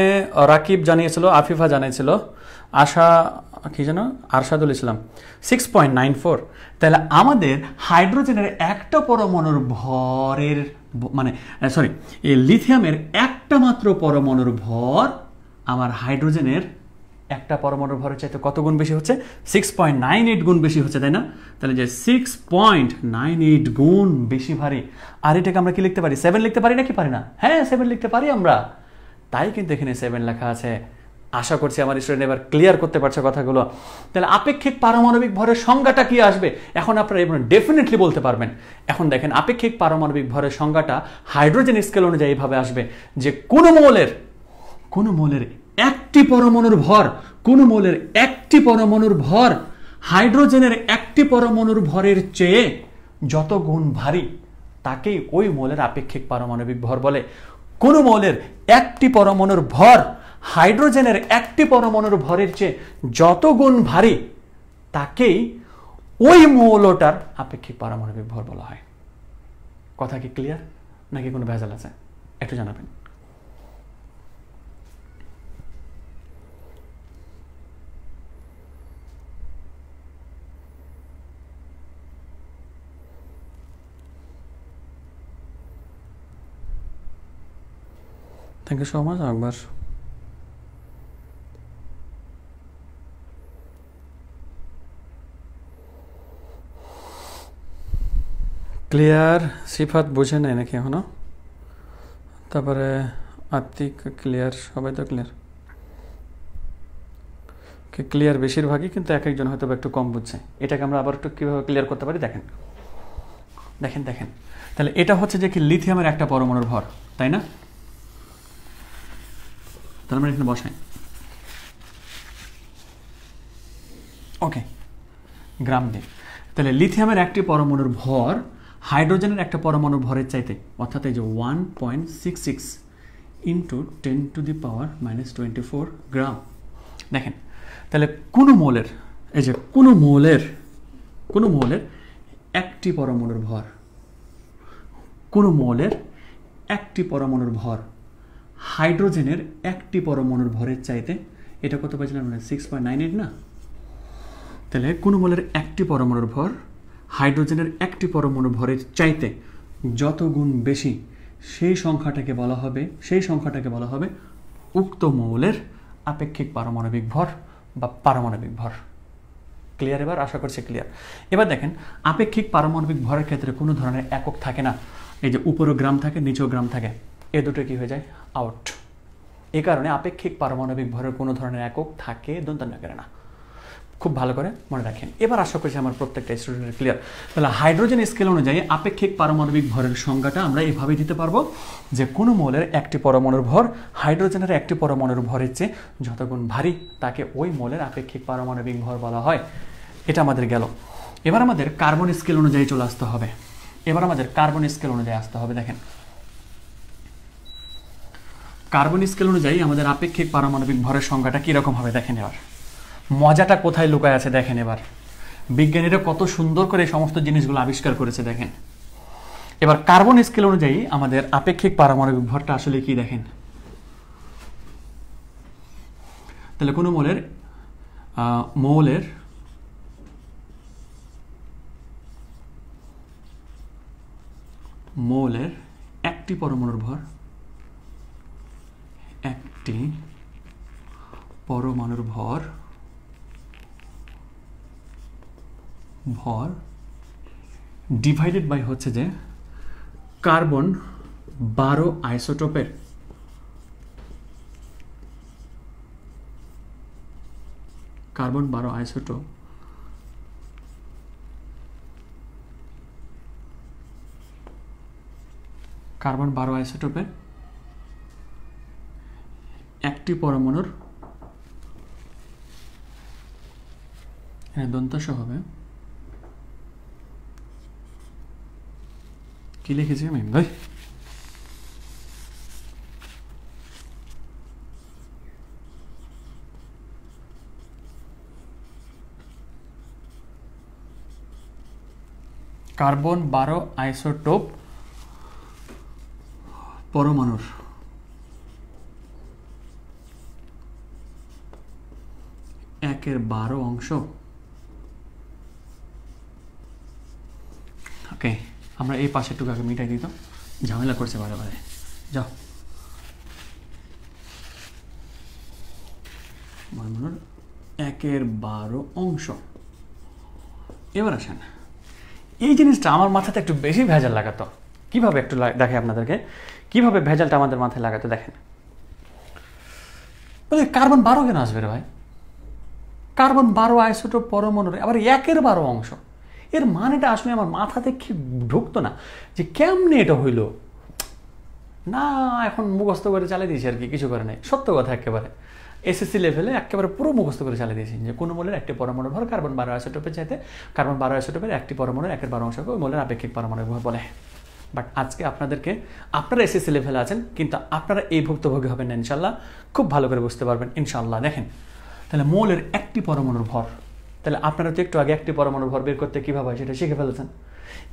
রাকিব জানিয়েছিল আফিফা জানিয়েছিল আশা কি যেন Arshadul Islam six point nine four তাহলে আমাদের হাইড্রোজেনের একটা পরমাণুর ভরের মানে সরি লিথিয়ামের একটা মাত্র পরমাণুর ভর আমার হাইড্রোজেনের একটা পরমাণুর ভরের চাইতে কত গুণ বেশি হচ্ছে সিক্স পয়েন্ট নাইন এইট গুণ বেশি হচ্ছে তাই না তাহলে যে সিক্স পয়েন্ট নাইন এইট গুণ বেশি ভারী আর এটাকে আমরা কি লিখতে পারি সেভেন লিখতে পারি না কি পারি না হ্যাঁ সেভেন লিখতে পারি আমরা তাই কিন্তু এখানে সেভেন লেখা আছে আশা করছি আমার স্টুডেন্ট এবার ক্লিয়ার করতে পারছে কথাগুলো তাহলে আপেক্ষিক পারমাণবিক ভরের সংজ্ঞাটা কি আসবে এখন আপনারা এবার ডেফিনেটলি বলতে পারবেন এখন দেখেন আপেক্ষিক পারমাণবিক ভরের সংজ্ঞাটা হাইড্রোজেন স্কেল অনুযায়ী এইভাবে আসবে যে কোনো মৌলের কোন মলের একটি পরমাণুর ভর কোন মলের একটি পরমাণুর ভর হাইড্রোজেনের একটি পরমাণুর ভরের চেয়ে যত গুণ ভারী তাকেই ওই মলের আপেক্ষিক পারমাণবিক ভর বলে কোন মলের একটি পরমাণুর ভর হাইড্রোজেনের একটি পরমাণুর ভরের চেয়ে যত গুণ ভারী তাকেই ওই মৌলটার আপেক্ষিক পারমাণবিক ভর বলা হয় কথা কি ক্লিয়ার নাকি কোনো ভেজাল আছে একটু জানাবেন thank you so much Akbar. Clear Sifat বুঝে নেয় নাকি এখনো তারপরে আত্মিক ক্লিয়ার সবাই তো ক্লিয়ার ক্লিয়ার বেশিরভাগই কিন্তু এক একজন হয়তো একটু কম বুঝছে এটাকে আমরা আবার একটু কীভাবে ক্লিয়ার করতে পারি দেখেন দেখেন দেখেন তাহলে এটা হচ্ছে যে কি লিথিয়ামের একটা পরমাণুর ভর তাই না তাহলে আমরা এখানে বসাই ওকে গ্রাম দিয়ে তাহলে লিথিয়ামের একটি পরমাণুর ভর হাইড্রোজেনের একটা পরমাণুর ভরের চাইতে অর্থাৎ এই যে one point six six into ten to the power minus twenty four gram দেখেন তাহলে কোনো মৌলের এই যে কোনো মৌলের কোনো মৌলের একটি পরমাণুর ভর কোনো মৌলের একটি পরমাণুর ভর হাইড্রোজেনের একটি পরমাণুর ভরের চাইতে এটা কত পাইছিলাম মানে সিক্স পয়েন্ট নাইন এইট না তাহলে কোনো মলের একটি পরমাণুর ভর হাইড্রোজেনের একটি পরমাণু ভরের চাইতে যত গুণ বেশি সেই সংখ্যাটাকে বলা হবে সেই সংখ্যাটাকে বলা হবে উক্ত মৌলের আপেক্ষিক পারমাণবিক ভর বা পারমাণবিক ভর ক্লিয়ার এবার আশা করছি ক্লিয়ার এবার দেখেন আপেক্ষিক পারমাণবিক ভরের ক্ষেত্রে কোনো ধরনের একক থাকে না এই যে উপরও গ্রাম থাকে নিচেও গ্রাম থাকে এ দুটো কী হয়ে যায় আউট এ কারণে আপেক্ষিক পারমাণবিক ভরের কোনো ধরনের একক থাকে না করে না খুব ভালো করে মনে রাখেন এবার আশা করছি আমার প্রত্যেকটা স্টুডেন্টের ক্লিয়ার তাহলে হাইড্রোজেন স্কেল অনুযায়ী আপেক্ষিক পারমাণবিক ভরের সংজ্ঞাটা আমরা এভাবে দিতে পারবো যে কোনো মৌলের একটি পরমাণুর ভর হাইড্রোজেনের একটি পরমাণুর ভরের চেয়ে যতগুণ ভারী তাকে ওই মৌলের আপেক্ষিক পারমাণবিক ভর বলা হয় এটা আমাদের গেল এবার আমাদের কার্বন স্কেল অনুযায়ী চলে আসতে হবে এবার আমাদের কার্বন স্কেল অনুযায়ী আসতে হবে দেখেন কার্বন স্কেল অনুযায়ী আমাদের আপেক্ষিক পারমাণবিক ভরের সংখ্যাটা কীরকম হবে দেখেন এবার মজাটা কোথায় লুকায় আছে দেখেন এবার বিজ্ঞানীরা কত সুন্দর করে সমস্ত জিনিসগুলো আবিষ্কার করেছে দেখেন এবার কার্বন স্কেল অনুযায়ী আমাদের আপেক্ষিক পারমাণবিক ভরটা আসলে কি দেখেন তাহলে কোনো মৌলের মৌলের মৌলের একটি পরমাণুর ভর একটি পরমাণুর ভর ভর ডিভাইডেড বাই হচ্ছে যে কার্বন বারো আইসোটোপের কার্বন বারো আইসোটোপ কার্বন বারো আইসোটোপের একটি পরমাণুর হ্যাঁ দন্তাস হবে কি লিখেছি আমি ভাই কার্বন বারো আইসোটোপ পরমাণুর বাক্যের বারো অংশ ওকে আমরা এই পাশেরটুকু আগে মিটাই দিতাম ঝামেলা করছে বারে বারে যাও একের বারো অংশ এবার আসেন এই জিনিসটা আমার মাথাতে একটু বেশি ভেজাল লাগাতো কিভাবে একটু দেখে আপনাদেরকে কিভাবে ভেজালটা আমাদের মাথায় লাগাতো দেখেন মানে কার্বন বারো কেন আসবে রে ভাই কার্বন বারো আইসোটোপ পরমাণুর আবার একের বারো অংশ এর মানেটা আসলে আমার মাথা কি ঢুকতো না যে কেমনে এটা হইল না এখন মুখস্থ করে চালিয়ে দিয়েছি আর কি কিছু করে নাই সত্য কথা একেবারে এসএসসি লেভেলে একেবারে পুরো মুখস্থ করে চালিয়ে দিয়েছেন যে কোনো মূলের একটি পরমাণু ভর কার্বন বারো আইসোটোপের চাইতে কার্বন বারো আইসোটোপের একটি পরমাণুর একের বারো অংশকে ওই মূলের আপেক্ষিক পরমাণু ভর বলে বাট আজকে আপনাদেরকে আপনারা এসএসসি লেভেলে আছেন কিন্তু আপনারা এই ভুক্তভোগী হবেন ইনশাল্লাহ খুব ভালো করে বুঝতে পারবেন ইনশাল্লাহ দেখেন তাহলে মৌলের একটি পরমাণুর ভর তাহলে আপনারা তো একটু আগে একটি পরমাণুর ভর বের করতে কীভাবে হয় সেটা শিখে ফেলেছেন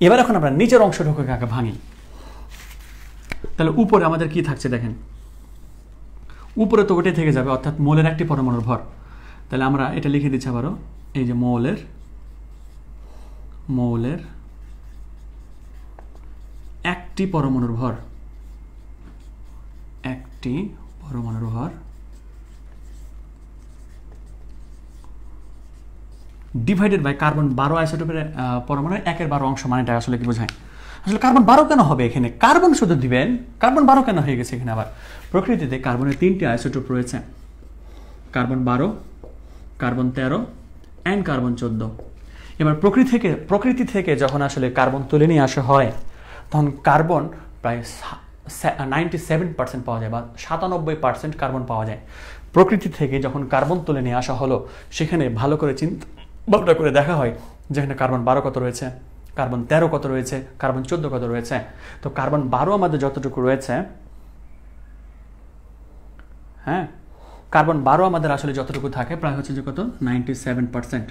এবার এখন আমরা নিচের ঢোকে আগে ভাঙি তাহলে উপরে আমাদের কি থাকছে দেখেন উপরে তো ওটাই থেকে যাবে অর্থাৎ মোলের একটি পরমাণুর ভর তাহলে আমরা এটা লিখে দিচ্ছি আবারও এই যে মৌলের মৌলের একটি পরমাণুর ভর একটি পরমাণুর ভর ডিভাইডেড বাই কার্বন বারো আইসোটোপের পরমাণু একের বারো অংশ মানে এটা আসলে কি বোঝায় আসলে কার্বন বারো কেন হবে এখানে কার্বন শুধু দিবেন কার্বন বারো কেন হয়ে গেছে এখানে আবার প্রকৃতিতে কার্বনের তিনটি আইসোটোপ রয়েছে কার্বন বারো কার্বন তেরো অ্যান্ড কার্বন চোদ্দ এবার প্রকৃতি থেকে প্রকৃতি থেকে যখন আসলে কার্বন তুলে নিয়ে আসা হয় তখন কার্বন প্রায় নাইনটি সেভেন পার্সেন্ট পাওয়া যায় বা সাতানব্বই পার্সেন্ট কার্বন পাওয়া যায় প্রকৃতি থেকে যখন কার্বন তুলে নিয়ে আসা হলো সেখানে ভালো করে চিন্তা বারোটা করে দেখা হয় যেখানে কার্বন বারো কত রয়েছে কার্বন তেরো কত রয়েছে কার্বন চোদ্দ কত রয়েছে তো কার্বন বারো আমাদের যতটুকু রয়েছে হ্যাঁ কার্বন বারো আমাদের আসলে যতটুকু থাকে প্রায় হচ্ছে যে কত নাইনটি সেভেন পার্সেন্ট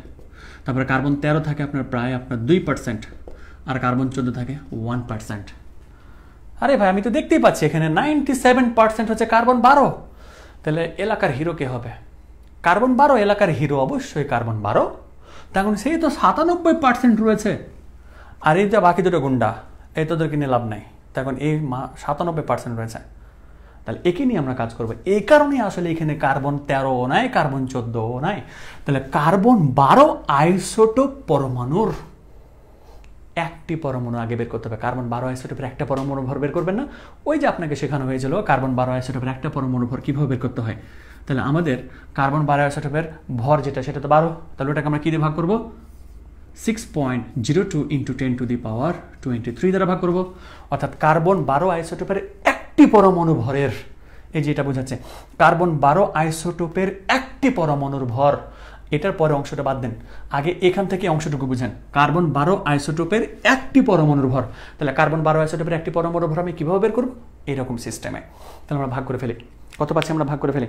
তারপরে কার্বন তেরো থাকে আপনার প্রায় আপনার দুই পার্সেন্ট আর কার্বন চোদ্দ থাকে ওয়ান পার্সেন্ট আরে ভাই আমি তো দেখতেই পাচ্ছি এখানে নাইনটি সেভেন পার্সেন্ট হচ্ছে কার্বন বারো তাহলে এলাকার হিরো কে হবে কার্বন বারো এলাকার হিরো অবশ্যই কার্বন বারো তখন সেই তো সাতানব্বই পার্সেন্ট রয়েছে আর এই যে বাকি দুটো গুন্ডা এই তোদেরকে নিয়ে লাভ নাই তখন এই মা সাতানব্বই পার্সেন্ট রয়েছে তাহলে একে নিয়ে আমরা কাজ করব এই কারণে আসলে এখানে কার্বন তেরো নাই কার্বন ও নাই তাহলে কার্বন বারো আইসোটোপ পরমাণুর একটি পরমাণু আগে বের করতে হবে কার্বন বারো আইসোটোপের একটা পরমাণু ভর বের করবেন না ওই যে আপনাকে শেখানো হয়েছিল কার্বন বারো আইসোটোপের একটা পরমাণু ভর কীভাবে বের করতে হয় তাহলে আমাদের কার্বন বায়োসাইটপের ভর যেটা সেটা তো বারো তাহলে ওটাকে আমরা কী দিয়ে ভাগ করবো six point zero two into ten to the power twenty three দ্বারা ভাগ করবো অর্থাৎ কার্বন বারো আইসোটোপের একটি পরমাণু ভরের এই যে এটা বোঝাচ্ছে কার্বন বারো আইসোটোপের একটি পরমাণুর ভর এটার পরে অংশটা বাদ দেন আগে এখান থেকে অংশটুকু বুঝেন কার্বন বারো আইসোটোপের একটি পরমাণুর ভর তাহলে কার্বন বারো আইসোটোপের একটি পরমাণুর ভর আমি কীভাবে বের করবো এরকম সিস্টেমে তাহলে আমরা ভাগ করে ফেলি কত পাচ্ছি আমরা ভাগ করে ফেলি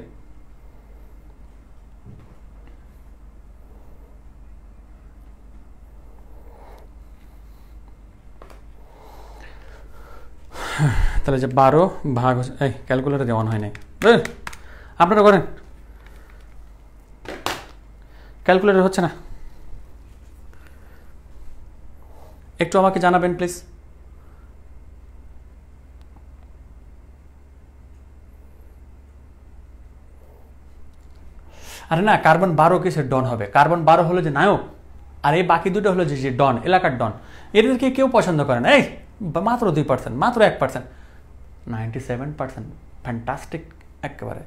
তাহলে যে বারো ভাগ হচ্ছে এই ক্যালকুলেটার দেওয়ান হয় নাই আপনারা করেন ক্যালকুলেটর হচ্ছে না একটু আমাকে জানাবেন প্লিজ আরে না কার্বন বারো কিসের ডন হবে কার্বন বারো হলো যে নায়ক আর এই বাকি দুটো হলো যে ডন এলাকার ডন এদেরকে কেউ পছন্দ করে না এই মাত্র দুই পার্সেন্ট মাত্র এক percent ninety seven percent fantastic একেবারে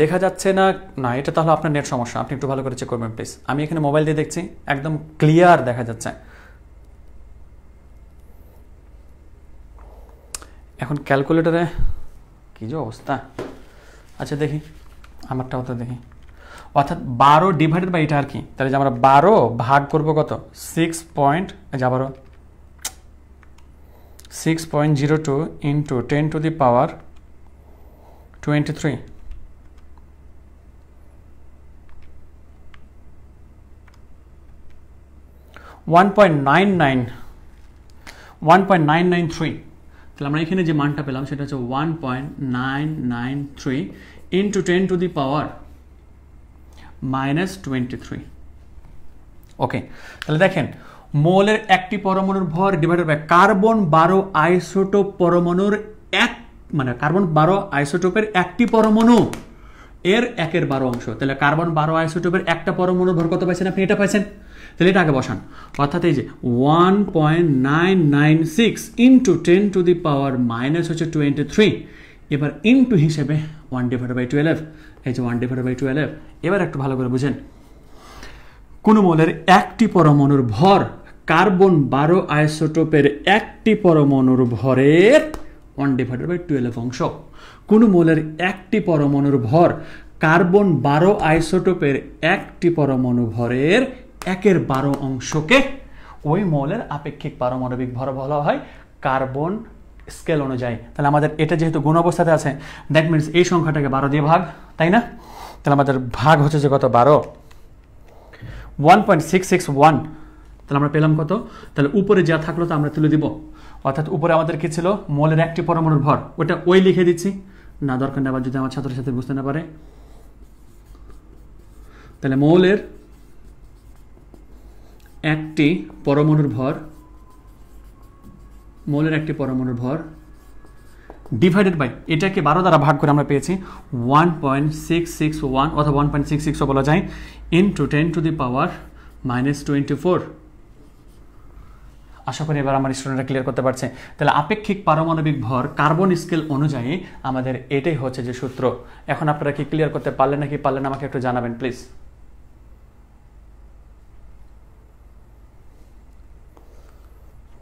দেখা যাচ্ছে না না এটা তাহলে আপনার নেট সমস্যা আপনি একটু ভালো করে চেক করবেন প্লিজ আমি এখানে মোবাইল দিয়ে দেখছি একদম ক্লিয়ার দেখা যাচ্ছে এখন ক্যালকুলেটরে কী যে অবস্থা আচ্ছা দেখি আমারটাও তো দেখি অর্থাৎ বারো ডিভাইডেড বাই এটা আর কি তাহলে যে আমরা বারো ভাগ করব কত সিক্স পয়েন্ট যে six point zero two into ten to the power twenty three one point nine nine one point nine nine three তাহলে আমরা এখানে যে মানটা পেলাম সেটা হচ্ছে one point nine nine three into ten to the power minus twenty three okay তাহলে দেখেন মৌলের একটি পরমাণুর ভর ডিভাইডেড বাই কার্বন বারো আইসোটোপ পরমাণুর এক মানে কার্বন বারো আইসোটোপের একটি পরমাণু এর একের বারো অংশ তাহলে কার্বন বারো আইসোটোপের একটা পরমাণুর ভর কত পাইছেন আপনি এটা পাইছেন তাহলে এটা আগে বসান অর্থাৎ এই যে one point nine nine six into ten to the power minus হচ্ছে টোয়েন্টি থ্রি এবার ইন্টু হিসেবে ওয়ান ডিভাইড বাই টুয়েলভ এই যে ওয়ান ডিভাইড বাই টুয়েলভ এবার একটু ভালো করে বুঝেন কোন মলের একটি পরমাণুর ভর কার্বন বারো আইসোটোপের একটি পরমাণুর ভরের ওয়ান ডিভাইড বাই টুয়েলভ অংশ কোন মলের একটি পরমাণুর ভর কার্বন বারো আইসোটোপের একটি পরমাণু ভরের একের বারো অংশকে ওই মলের আপেক্ষিক পারমাণবিক ভর বলা হয় কার্বন স্কেল অনুযায়ী তাহলে আমাদের এটা যেহেতু গুণ অবস্থাতে আছে দ্যাট মিনস এই সংখ্যাটাকে বারো দিয়ে ভাগ তাই না তাহলে আমাদের ভাগ হচ্ছে যে কত বারো one point six six one তাহলে আমরা পেলাম কত তাহলে উপরে যা থাকলো তা আমরা তুলে দিব অর্থাৎ উপরে আমাদের কি ছিল মলের একটি পরমাণুর ভর ওটা ওই লিখে দিচ্ছি না দরকার নেবার যদি আমার ছাত্রের সাথে বুঝতে না পারে তাহলে মৌলের একটি পরমাণুর ভর মোলের একটি পরমাণুর ভর ডিভাইডেড বাই এটাকে বারো দ্বারা ভাগ করে আমরা পেয়েছি one point six six one অথবা ওয়ান পয়েন্ট সিক্স সিক্সও বলা যায় into ten to the power minus twenty four আশা করি এবার আমার স্টুডেন্টরা ক্লিয়ার করতে পারছে তাহলে আপেক্ষিক পারমাণবিক ভর কার্বন স্কেল অনুযায়ী আমাদের এটাই হচ্ছে যে সূত্র এখন আপনারা কি ক্লিয়ার করতে পারলেন নাকি পারলেন আমাকে একটু জানাবেন please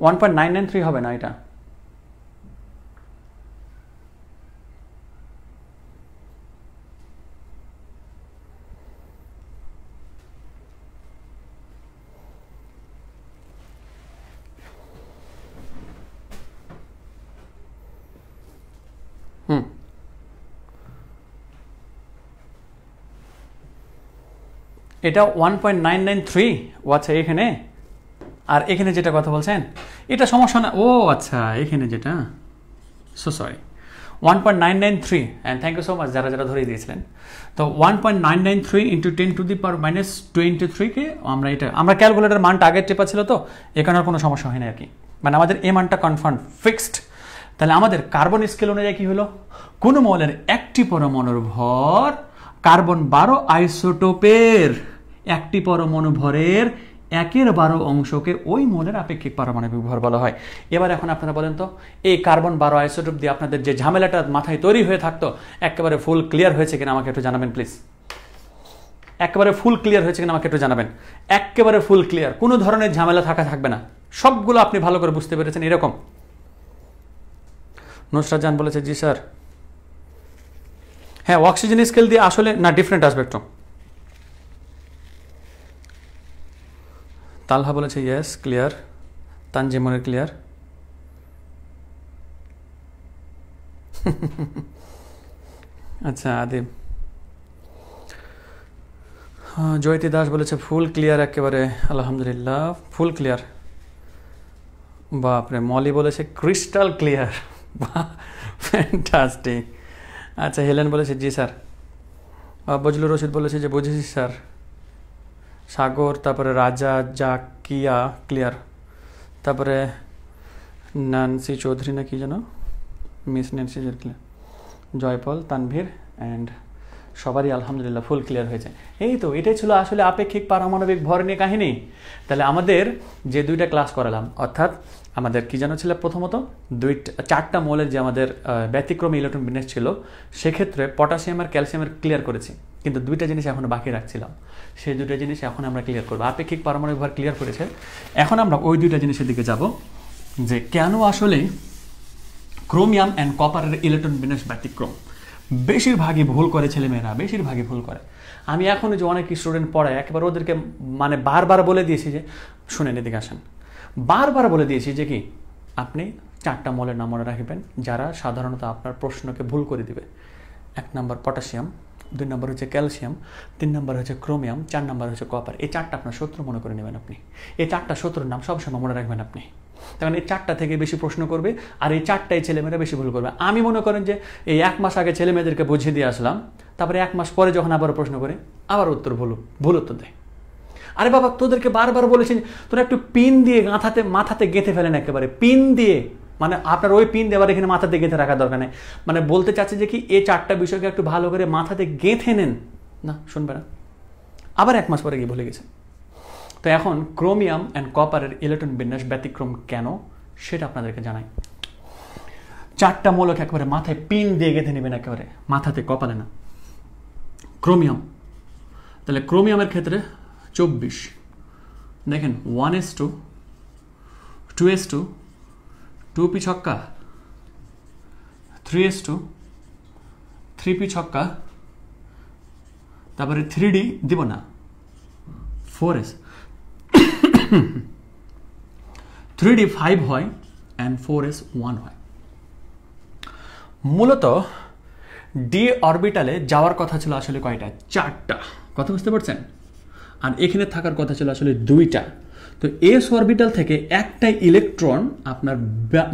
one point nine nine three হবে না এটা হুম এটা one point nine nine three ও আচ্ছা এখানে আর এখানে যেটা কথা বলছেন এটা সমস্যা না ও আচ্ছা এখানে যেটা so sorry one point nine nine three and thank you so much যারা যারা ধরে দিয়েছিলেন তো one point nine nine three into ten to the power minus twenty থ্রিকে আমরা এটা আমরা ক্যালকুলেটার মানটা আগের টেপা ছিল তো এখানে আর কোনো সমস্যা হয় না আর কি মানে আমাদের এ মানটা কনফার্ম ফিক্সড তাহলে আমাদের কার্বন স্কেল অনুযায়ী কী হলো কোনো মলের একটি পরমাণুর ভর কার্বন বারো আইসোটোপের একটি পরমাণু ভরের একের বারো অংশকে ওই মোলের আপেক্ষিক পারমাণবিক ভর বলা হয় এবার এখন আপনারা বলেন তো এই কার্বন বারো আইসোটোপ দিয়ে আপনাদের যে ঝামেলাটা মাথায় তৈরি হয়ে থাকতো একেবারে ফুল ক্লিয়ার হয়েছে কিনা আমাকে একটু জানাবেন প্লিজ একেবারে ফুল ক্লিয়ার হয়েছে কিনা আমাকে একটু জানাবেন একেবারে ফুল ক্লিয়ার কোনো ধরনের ঝামেলা থাকা থাকবে না সবগুলো আপনি ভালো করে বুঝতে পেরেছেন এরকম নুসরাত জান বলেছে জি স্যার হ্যাঁ অক্সিজেন স্কেল দিয়ে আসলে না ডিফারেন্ট আসবে একটু তালহা বলেছে ইয়েস ক্লিয়ার তানজিমনের ক্লিয়ার আচ্ছা আদিব জয়তি দাস বলেছে ফুল ক্লিয়ার একেবারে আলহামদুলিল্লাহ ফুল ক্লিয়ার বাপরে মলি বলেছে ক্রিস্টাল ক্লিয়ার ফ্যান্টাস্টিক আচ্ছা হেলেন বলেছে জি স্যার বজলুর রশিদ বলেছে যে বুঝেছি স্যার সাগর তারপরে রাজা জাকিয়া ক্লিয়ার তারপরে নানসি চৌধুরী না কি যেন miss Nancy clear Joypaul Tanvir and সবারই আলহামদুলিল্লাহ ফুল ক্লিয়ার হয়েছে এই তো এটাই ছিল আসলে আপেক্ষিক পারমাণবিক ভর নিয়ে কাহিনী তাহলে আমাদের যে দুইটা ক্লাস করালাম অর্থাৎ আমাদের কি যেন ছিল প্রথমত দুই চারটা মৌলের যে আমাদের ব্যতিক্রমী ইলেকট্রন বিন্যাস ছিল সেক্ষেত্রে পটাশিয়াম আর ক্যালসিয়ামের ক্লিয়ার করেছি কিন্তু দুইটা জিনিস এখন বাকি রাখছিলাম সেই দুইটা জিনিস এখন আমরা ক্লিয়ার করবো আপেক্ষিক পারমাণবিক ভার ক্লিয়ার করেছে এখন আমরা ওই দুইটা জিনিসের দিকে যাব যে কেন আসলে ক্রোমিয়াম অ্যান্ড কপারের ইলেকট্রন বিন্যাস ব্যতিক্রম বেশিরভাগই ভুল করে ছেলেমেয়েরা বেশিরভাগই ভুল করে আমি এখনও যে অনেক স্টুডেন্ট পড়ায় একবার ওদেরকে মানে বারবার বলে দিয়েছি যে শুনে নিদিকে আসেন বারবার বলে দিয়েছি যে কি আপনি চারটা মলের নাম মনে রাখবেন যারা সাধারণত আপনার প্রশ্নকে ভুল করে দিবে এক নম্বর পটাশিয়াম দুই নম্বর হচ্ছে ক্যালসিয়াম তিন নম্বর হচ্ছে ক্রোমিয়াম চার নম্বর হচ্ছে কপার এই চারটা আপনার শত্রু মনে করে নেবেন আপনি এই চারটা শত্রুর নাম সবসময় মনে রাখবেন আপনি তখন এই চারটা থেকে বেশি প্রশ্ন করবে আর এই চারটাই ছেলেমেয়েরা বেশি ভুল করবে আমি মনে করেন যে এই এক মাস আগে ছেলেমেয়েদেরকে বুঝিয়ে দিয়ে আসলাম তারপরে এক মাস পরে যখন আবার প্রশ্ন করে আবার উত্তর ভুল ভুল উত্তর দেয় আরে বাবা তোদেরকে বারবার বলেছেন তোরা একটু পিন দিয়ে গাঁথাতে মাথাতে গেঁথে ফেলেন একেবারে পিন দিয়ে মানে আপনার ওই পিন দেওয়ার এখানে মাথাতে গেঁথে রাখা দরকার নেই মানে বলতে চাচ্ছে যে কি এ চারটা বিষয়কে একটু ভালো করে মাথাতে গেঁথে নেন না শুনবে না আবার এক মাস পরে গিয়ে ভুলে গেছে তো এখন ক্রোমিয়াম অ্যান্ড কপারের ইলেকট্রন বিন্যাস ব্যতিক্রম কেন সেটা আপনাদেরকে জানাই চারটা মূলক একেবারে মাথায় পিন দিয়ে গেঁথে নেবেন একেবারে মাথাতে কপালে না ক্রোমিয়াম তাহলে ক্রোমিয়ামের ক্ষেত্রে চব্বিশ দেখেন one S two two S two two P ছক্কা three S two three p ছক্কা তারপরে থ্রি ডি দিব না four s three d five হয় অ্যান্ড ফোর এস ওয়ান হয় মূলত ডি অরবিটালে যাওয়ার কথা ছিল আসলে কয়টা চারটা কথা বুঝতে পারছেন আর এখানে থাকার কথা ছিল আসলে দুইটা তো এস অরবিটাল থেকে একটা ইলেকট্রন আপনার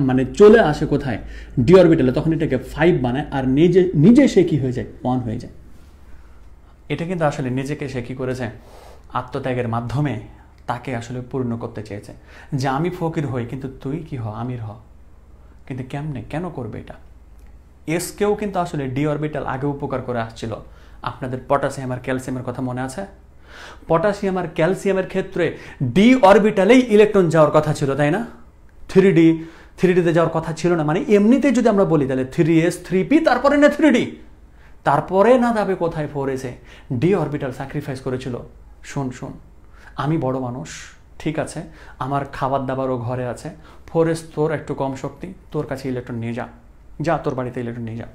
মানে চলে আসে কোথায় ডি অরবিটালে তখন এটাকে ফাইভ বানায় আর নিজে নিজে সে কী হয়ে যায় ওয়ান হয়ে যায় এটা কিন্তু আসলে নিজেকে সে কী করেছে আত্মত্যাগের মাধ্যমে তাকে আসলে পূর্ণ করতে চেয়েছে যে আমি ফকির হই কিন্তু তুই কি হ আমির হ কিন্তু কেমনে কেন করবে এটা এসকেও কিন্তু আসলে ডি অরবিটাল আগে উপকার করে আসছিল আপনাদের পটাশিয়াম আর ক্যালসিয়ামের কথা মনে আছে পটাশিয়াম আর ক্যালসিয়ামের ক্ষেত্রে ডি অরবিটালেই ইলেকট্রন যাওয়ার কথা ছিল তাই না থ্রি ডি থ্রি ডিতে যাওয়ার কথা ছিল না মানে এমনিতেই যদি আমরা বলি তাহলে থ্রি এস থ্রি পি তারপরে না থ্রি ডি তারপরে না যাবে কোথায় ফোর এসে ডি অরবিটাল স্যাক্রিফাইস করেছিল শোন শোন আমি বড় মানুষ ঠিক আছে আমার খাবার দাবারও ঘরে আছে ফোর এস তোর একটু কম শক্তি তোর কাছে ইলেকট্রন নিয়ে যা যা তোর বাড়িতে ইলেকট্রন নিয়ে যা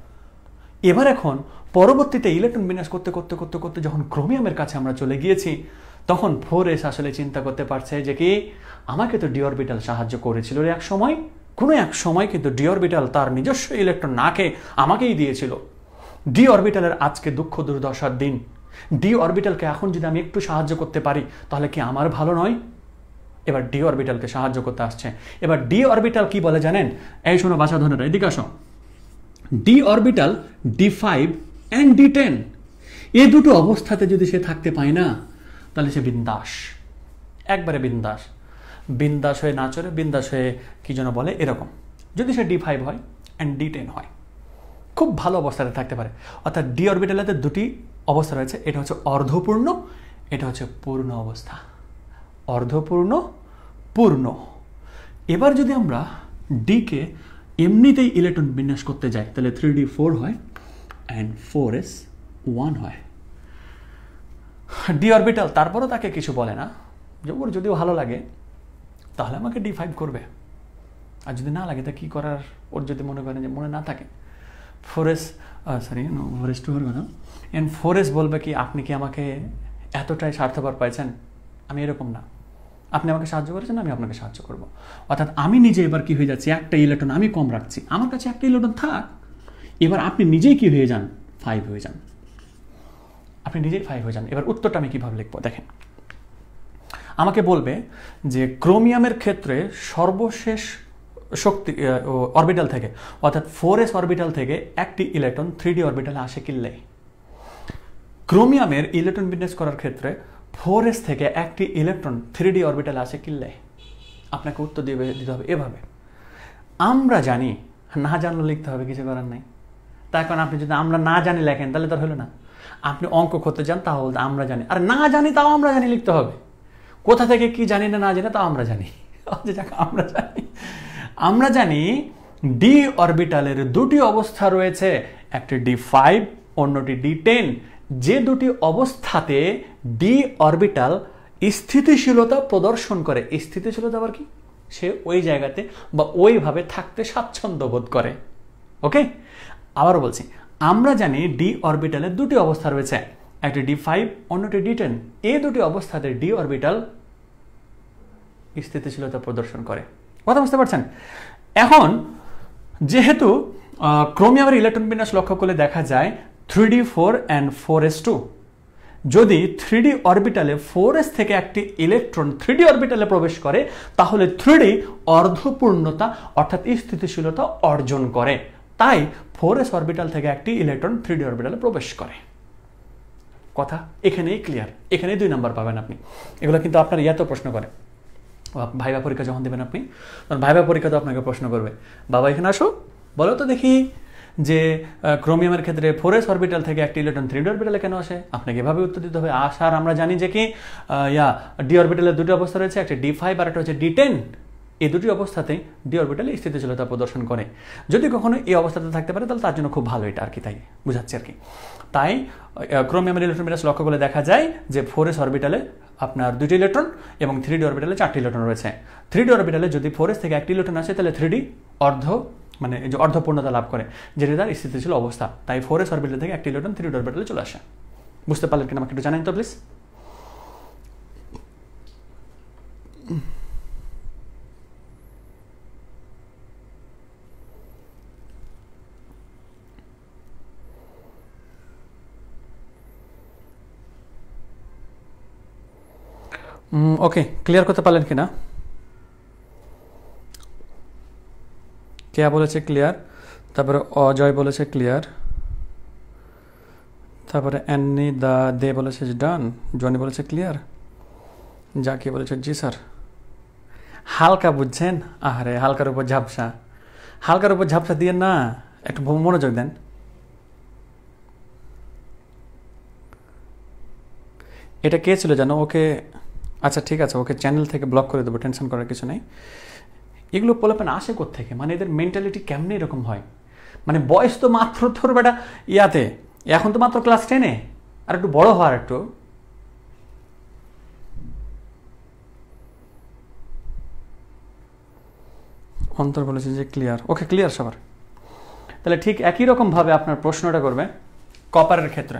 এবার এখন পরবর্তীতে ইলেকট্রন বিন্যাস করতে করতে করতে করতে যখন ক্রোমিয়ামের কাছে আমরা চলে গিয়েছি তখন ফোর এস আসলে চিন্তা করতে পারছে যে কি আমাকে তো ডিঅরবিটাল সাহায্য করেছিল এক সময় কোনো এক সময় কিন্তু ডিওরবিটাল তার নিজস্ব ইলেকট্রন নাকে আমাকেই দিয়েছিল ডি অরবিটালের আজকে দুঃখ দুর্দশার দিন ডি অরবিটালকে এখন যদি আমি একটু সাহায্য করতে পারি তাহলে কি আমার ভালো নয় এবার ডি অরবিটালকে সাহায্য করতে আসছে এবার ডি অরবিটাল কি বলে জানেন এই শোনো বাসা ধনেরা এদিকে আসো d orbital d five and d ten এ দুটো অবস্থাতে যদি সে থাকতে পায় না তাহলে সে বিন্দাস একবারে বিন্দাস বিন্দাস হয়ে না চলে বিন্দাস হয়ে কী যেন বলে এরকম যদি সে ডি ফাইভ হয় অ্যান্ড ডি টেন হয় খুব ভালো অবস্থাতে থাকতে পারে অর্থাৎ ডি অরবিটালেতে দুটি অবস্থা রয়েছে এটা হচ্ছে অর্ধপূর্ণ এটা হচ্ছে পূর্ণ অবস্থা অর্ধপূর্ণ পূর্ণ এবার যদি আমরা ডিকে এমনিতেই ইলেকট্রন বিন্যাস করতে যায় তাহলে থ্রি ডি ফোর হয় অ্যান্ড ফোর এস ওয়ান হয় ডি অরবিটাল তারপরও তাকে কিছু বলে না যে ওর যদি ভালো লাগে তাহলে আমাকে ডি ফাইভ করবে আর যদি না লাগে তা কী করার ওর যদি মনে করেন যে মনে না থাকে four s sorry four S two হওয়ার কথা অ্যান্ড ফোর এস বলবে কি আপনি কি আমাকে এতটাই স্বার্থপর পাইছেন আমি এরকম না আপনি আমাকে সাহায্য করেছেন আমি আপনাকে সাহায্য করব অর্থাৎ আমি নিজে এবার কি হয়ে যাচ্ছি একটা ইলেকট্রন আমি কম রাখছি আমার কাছে একটা ইলেকট্রন থাক এবার আপনি নিজেই কি হয়ে যান ফাইভ হয়ে যান আপনি নিজেই ফাইভ হয়ে যান এবার উত্তরটা আমি কীভাবে লিখবো দেখেন আমাকে বলবে যে ক্রোমিয়ামের ক্ষেত্রে সর্বশেষ শক্তি অরবিটাল থেকে অর্থাৎ ফোর এস অরবিটাল থেকে একটি ইলেকট্রন থ্রি ডি অরবিটালে আসে কিনলে ক্রোমিয়ামের ইলেকট্রন বিন্যাস করার ক্ষেত্রে ফোর এস থেকে একটি ইলেকট্রন থ্রি ডি অরবিটাল আছে কিনলে আপনাকে উত্তর দিয়ে দিতে হবে এভাবে আমরা জানি না জানলে লিখতে হবে কিছু করার নাই তাই কারণ আপনি যদি আমরা না জানি লেখেন তাহলে তো হলো না আপনি অঙ্ক করতে চান তাও বলতে আমরা জানি আর না জানি তাও আমরা জানি লিখতে হবে কোথা থেকে কি জানি না না জানি তাও আমরা জানি আমরা জানি আমরা জানি ডি অরবিটালের দুটি অবস্থা রয়েছে একটি ডি ফাইভ অন্যটি ডি টেন যে দুটি অবস্থাতে ডি অরবিটাল স্থিতিশীলতা প্রদর্শন করে স্থিতিশীলতা আবার কি সে ওই জায়গাতে বা ওইভাবে থাকতে স্বাচ্ছন্দ্য বোধ করে ওকে আবার বলছি আমরা জানি ডি অরবিটালে দুটি অবস্থা রয়েছে একটি ডি ফাইভ অন্যটি ডি টেন এই দুটি অবস্থাতে ডি অরবিটাল স্থিতিশীলতা প্রদর্শন করে কথা বুঝতে পারছেন এখন যেহেতু ক্রোমিয়ামের ইলেকট্রন বিন্যাস লক্ষ্য করলে দেখা যায় three d four and four S two যদি ডি অরবিটালে ফোর এস থেকে একটি ইলেকট্রন থ্রিডি অরবিটালে প্রবেশ করে তাহলে ডি অর্ধপূর্ণতা অর্থাৎ স্থিতিশীলতা অর্জন করে তাই ফোর এস অরবিটাল থেকে একটি ইলেকট্রন থ্রিডি অরবিটালে প্রবেশ করে কথা এখানেই ক্লিয়ার এখানেই দুই নাম্বার পাবেন আপনি এগুলো কিন্তু আপনার ইয়াতেও প্রশ্ন করে ভাইবা পরীক্ষা যখন দেবেন আপনি ভাইবা পরীক্ষা তো আপনাকে প্রশ্ন করবে বাবা এখানে আসো বলো তো দেখি যে ক্রোমিয়ামের ক্ষেত্রে এস অরবিটাল থেকে একটি ইলেকট্রন থ্রি ডি অরবিটালে কেন আসে আপনাকে এভাবে উত্তর দিতে হবে আসার আমরা জানি যে কি ইয়া ডি অরবিটালের দুটি অবস্থা রয়েছে একটা ডি ফাইভ আর একটা হচ্ছে ডি টেন এই দুটি অবস্থাতেই ডি অরবিটালে স্থিতিশীলতা প্রদর্শন করে যদি কখনো এই অবস্থাতে থাকতে পারে তাহলে তার জন্য খুব ভালো এটা আর কি তাই বুঝাচ্ছে আর কি তাই ক্রোমিয়ামের ইলেকট্রন বিন্যাস লক্ষ্য করলে দেখা যায় যে ফোর এস অরবিটালে আপনার দুটি ইলেকট্রন এবং থ্রি ডি অরবিটালে চারটি ইলেকট্রন রয়েছে থ্রি ডি অরবিটালে যদি ফোর এস থেকে একটি ইলেকট্রন আসে তাহলে থ্রি ডি অর্ধ মানে যে অর্ধপূর্ণতা লাভ করে যেটা তার স্থিতিশীল অবস্থা তাই ফোর এস অরবিটাল থেকে একটি ইলেকট্রন থ্রি অরবিটালে চলে আসে বুঝতে পারলেন কিনা আমাকে একটু জানেন তো প্লিজ ওকে ক্লিয়ার করতে পারলেন কিনা কেয়া বলেছে ক্লিয়ার তারপরে অজয় বলেছে ক্লিয়ার তারপরে অ্যান্নি দা দে বলেছে ডান জনি বলেছে ক্লিয়ার জাকি বলেছে জি স্যার হালকা বুঝছেন আহারে হালকার উপর ঝাপসা হালকার উপর ঝাপসা দিয়ে না একটু মনোযোগ দেন এটা কে ছিল জানো ওকে আচ্ছা ঠিক আছে ওকে চ্যানেল থেকে ব্লক করে দেবো টেনশন করার কিছু নেই এগুলো পোলাপেন আসে থেকে মানে এদের মেন্টালিটি কেমনি এরকম হয় মানে বয়স তো মাত্র তোর বেটা ইয়াতে এখন তো মাত্র ক্লাস টেনে আর একটু বড় হওয়ার একটু অন্তর বলেছে যে ক্লিয়ার ওকে ক্লিয়ার সবার তাহলে ঠিক একই রকমভাবে আপনার প্রশ্নটা করবে কপারের ক্ষেত্রে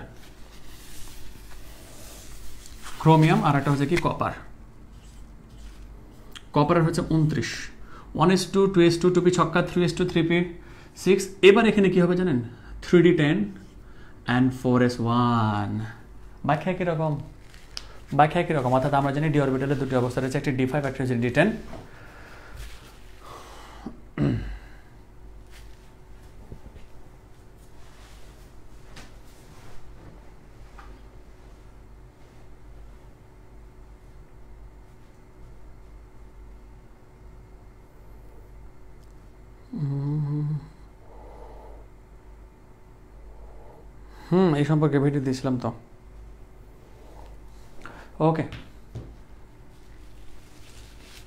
ক্রোমিয়াম আর একটা হচ্ছে কি কপার কপারের হচ্ছে উনত্রিশ one S two two S two two P ছক্কা three S two three P six এবার এখানে কী হবে জানেন three d ten and four S one ব্যাখ্যা কীরকম রকম ব্যাখ্যা একই রকম অর্থাৎ আমরা জানি ডি অরবিটালের দুটি অবস্থা রয়েছে একটি ডি ফাইভ একটি হচ্ছে ডি টেন হুম এই সম্পর্কে ভিডিও দিয়েছিলাম তো ওকে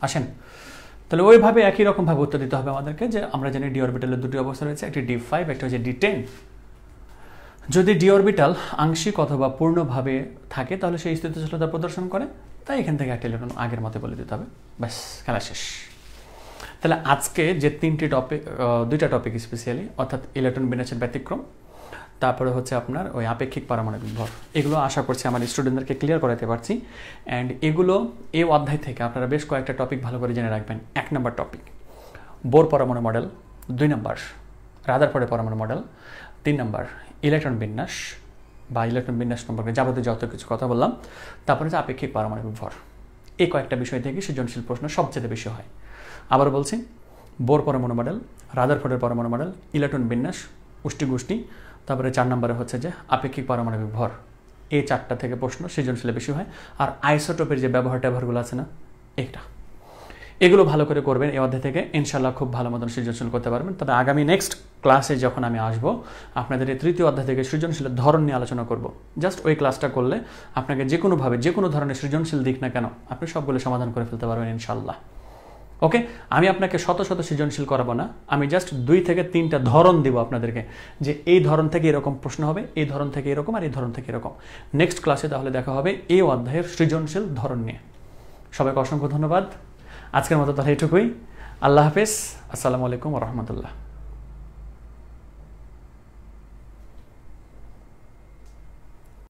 আসেন তাহলে ওইভাবে একই রকমভাবে উত্তর দিতে হবে আমাদেরকে যে আমরা জানি ডি অরবিটালের দুটি অবস্থা রয়েছে একটি ডি ফাইভ একটা হচ্ছে ডি টেন যদি ডি অরবিটাল আংশিক অথবা পূর্ণভাবে থাকে তাহলে সেই স্থিতিশীলতা প্রদর্শন করে তাই এখান থেকে একটা ইলেকট্রন আগের মতে বলে দিতে হবে ব্যাস খেলা শেষ তাহলে আজকে যে তিনটি টপিক দুইটা টপিক স্পেশালি অর্থাৎ ইলেকট্রন বিন্যাসের ব্যতিক্রম তারপরে হচ্ছে আপনার ওই আপেক্ষিক পারমাণবিক ভর এগুলো আশা করছি আমার স্টুডেন্টদেরকে ক্লিয়ার করাতে পারছি অ্যান্ড এগুলো এ অধ্যায় থেকে আপনারা বেশ কয়েকটা টপিক ভালো করে জেনে রাখবেন এক নম্বর টপিক বোর পরমাণু মডেল দুই নম্বর রাদারফোর্ডের পরমাণু মডেল তিন নম্বর ইলেকট্রন বিন্যাস বা ইলেকট্রন বিন্যাস সম্পর্কে যাবতীয় যত কিছু কথা বললাম তারপরে হচ্ছে আপেক্ষিক পারমাণবিক ভর এই কয়েকটা বিষয় থেকে সৃজনশীল প্রশ্ন সবচেয়ে বেশি হয় আবার বলছি বোর পরমাণু মডেল রাদারফোর্ডের পরমাণু মডেল ইলেকট্রন বিন্যাস উষ্টি গোষ্ঠী তারপরে চার নম্বরে হচ্ছে যে আপেক্ষিক পারমাণবিক ভর এই চারটা থেকে প্রশ্ন সৃজনশীলে বেশি হয় আর আইসোটোপের যে ব্যবহার ট্যাবহারগুলো আছে না একটা এগুলো ভালো করে করবেন এই অধ্যায় থেকে ইনশাল্লাহ খুব ভালো মতন সৃজনশীল করতে পারবেন তবে আগামী নেক্সট ক্লাসে যখন আমি আসব আপনাদের এই তৃতীয় অধ্যায় থেকে সৃজনশীলের ধরন নিয়ে আলোচনা করব জাস্ট ওই ক্লাসটা করলে আপনাকে যে কোনোভাবে যে কোনো ধরনের সৃজনশীল দিক না কেন আপনি সবগুলো সমাধান করে ফেলতে পারবেন ইনশাল্লাহ ওকে আমি আপনাকে শত শত সৃজনশীল করাবো না আমি জাস্ট দুই থেকে তিনটা ধরন দিব আপনাদেরকে যে এই ধরন থেকে এরকম প্রশ্ন হবে এই ধরন থেকে এরকম আর এই ধরন থেকে এরকম নেক্সট ক্লাসে তাহলে দেখা হবে এই অধ্যায়ের সৃজনশীল ধরন নিয়ে সবাইকে অসংখ্য ধন্যবাদ আজকের মতো তাহলে এটুকুই আল্লাহ হাফেজ আসসালামু আলাইকুম রহমতুল্লাহ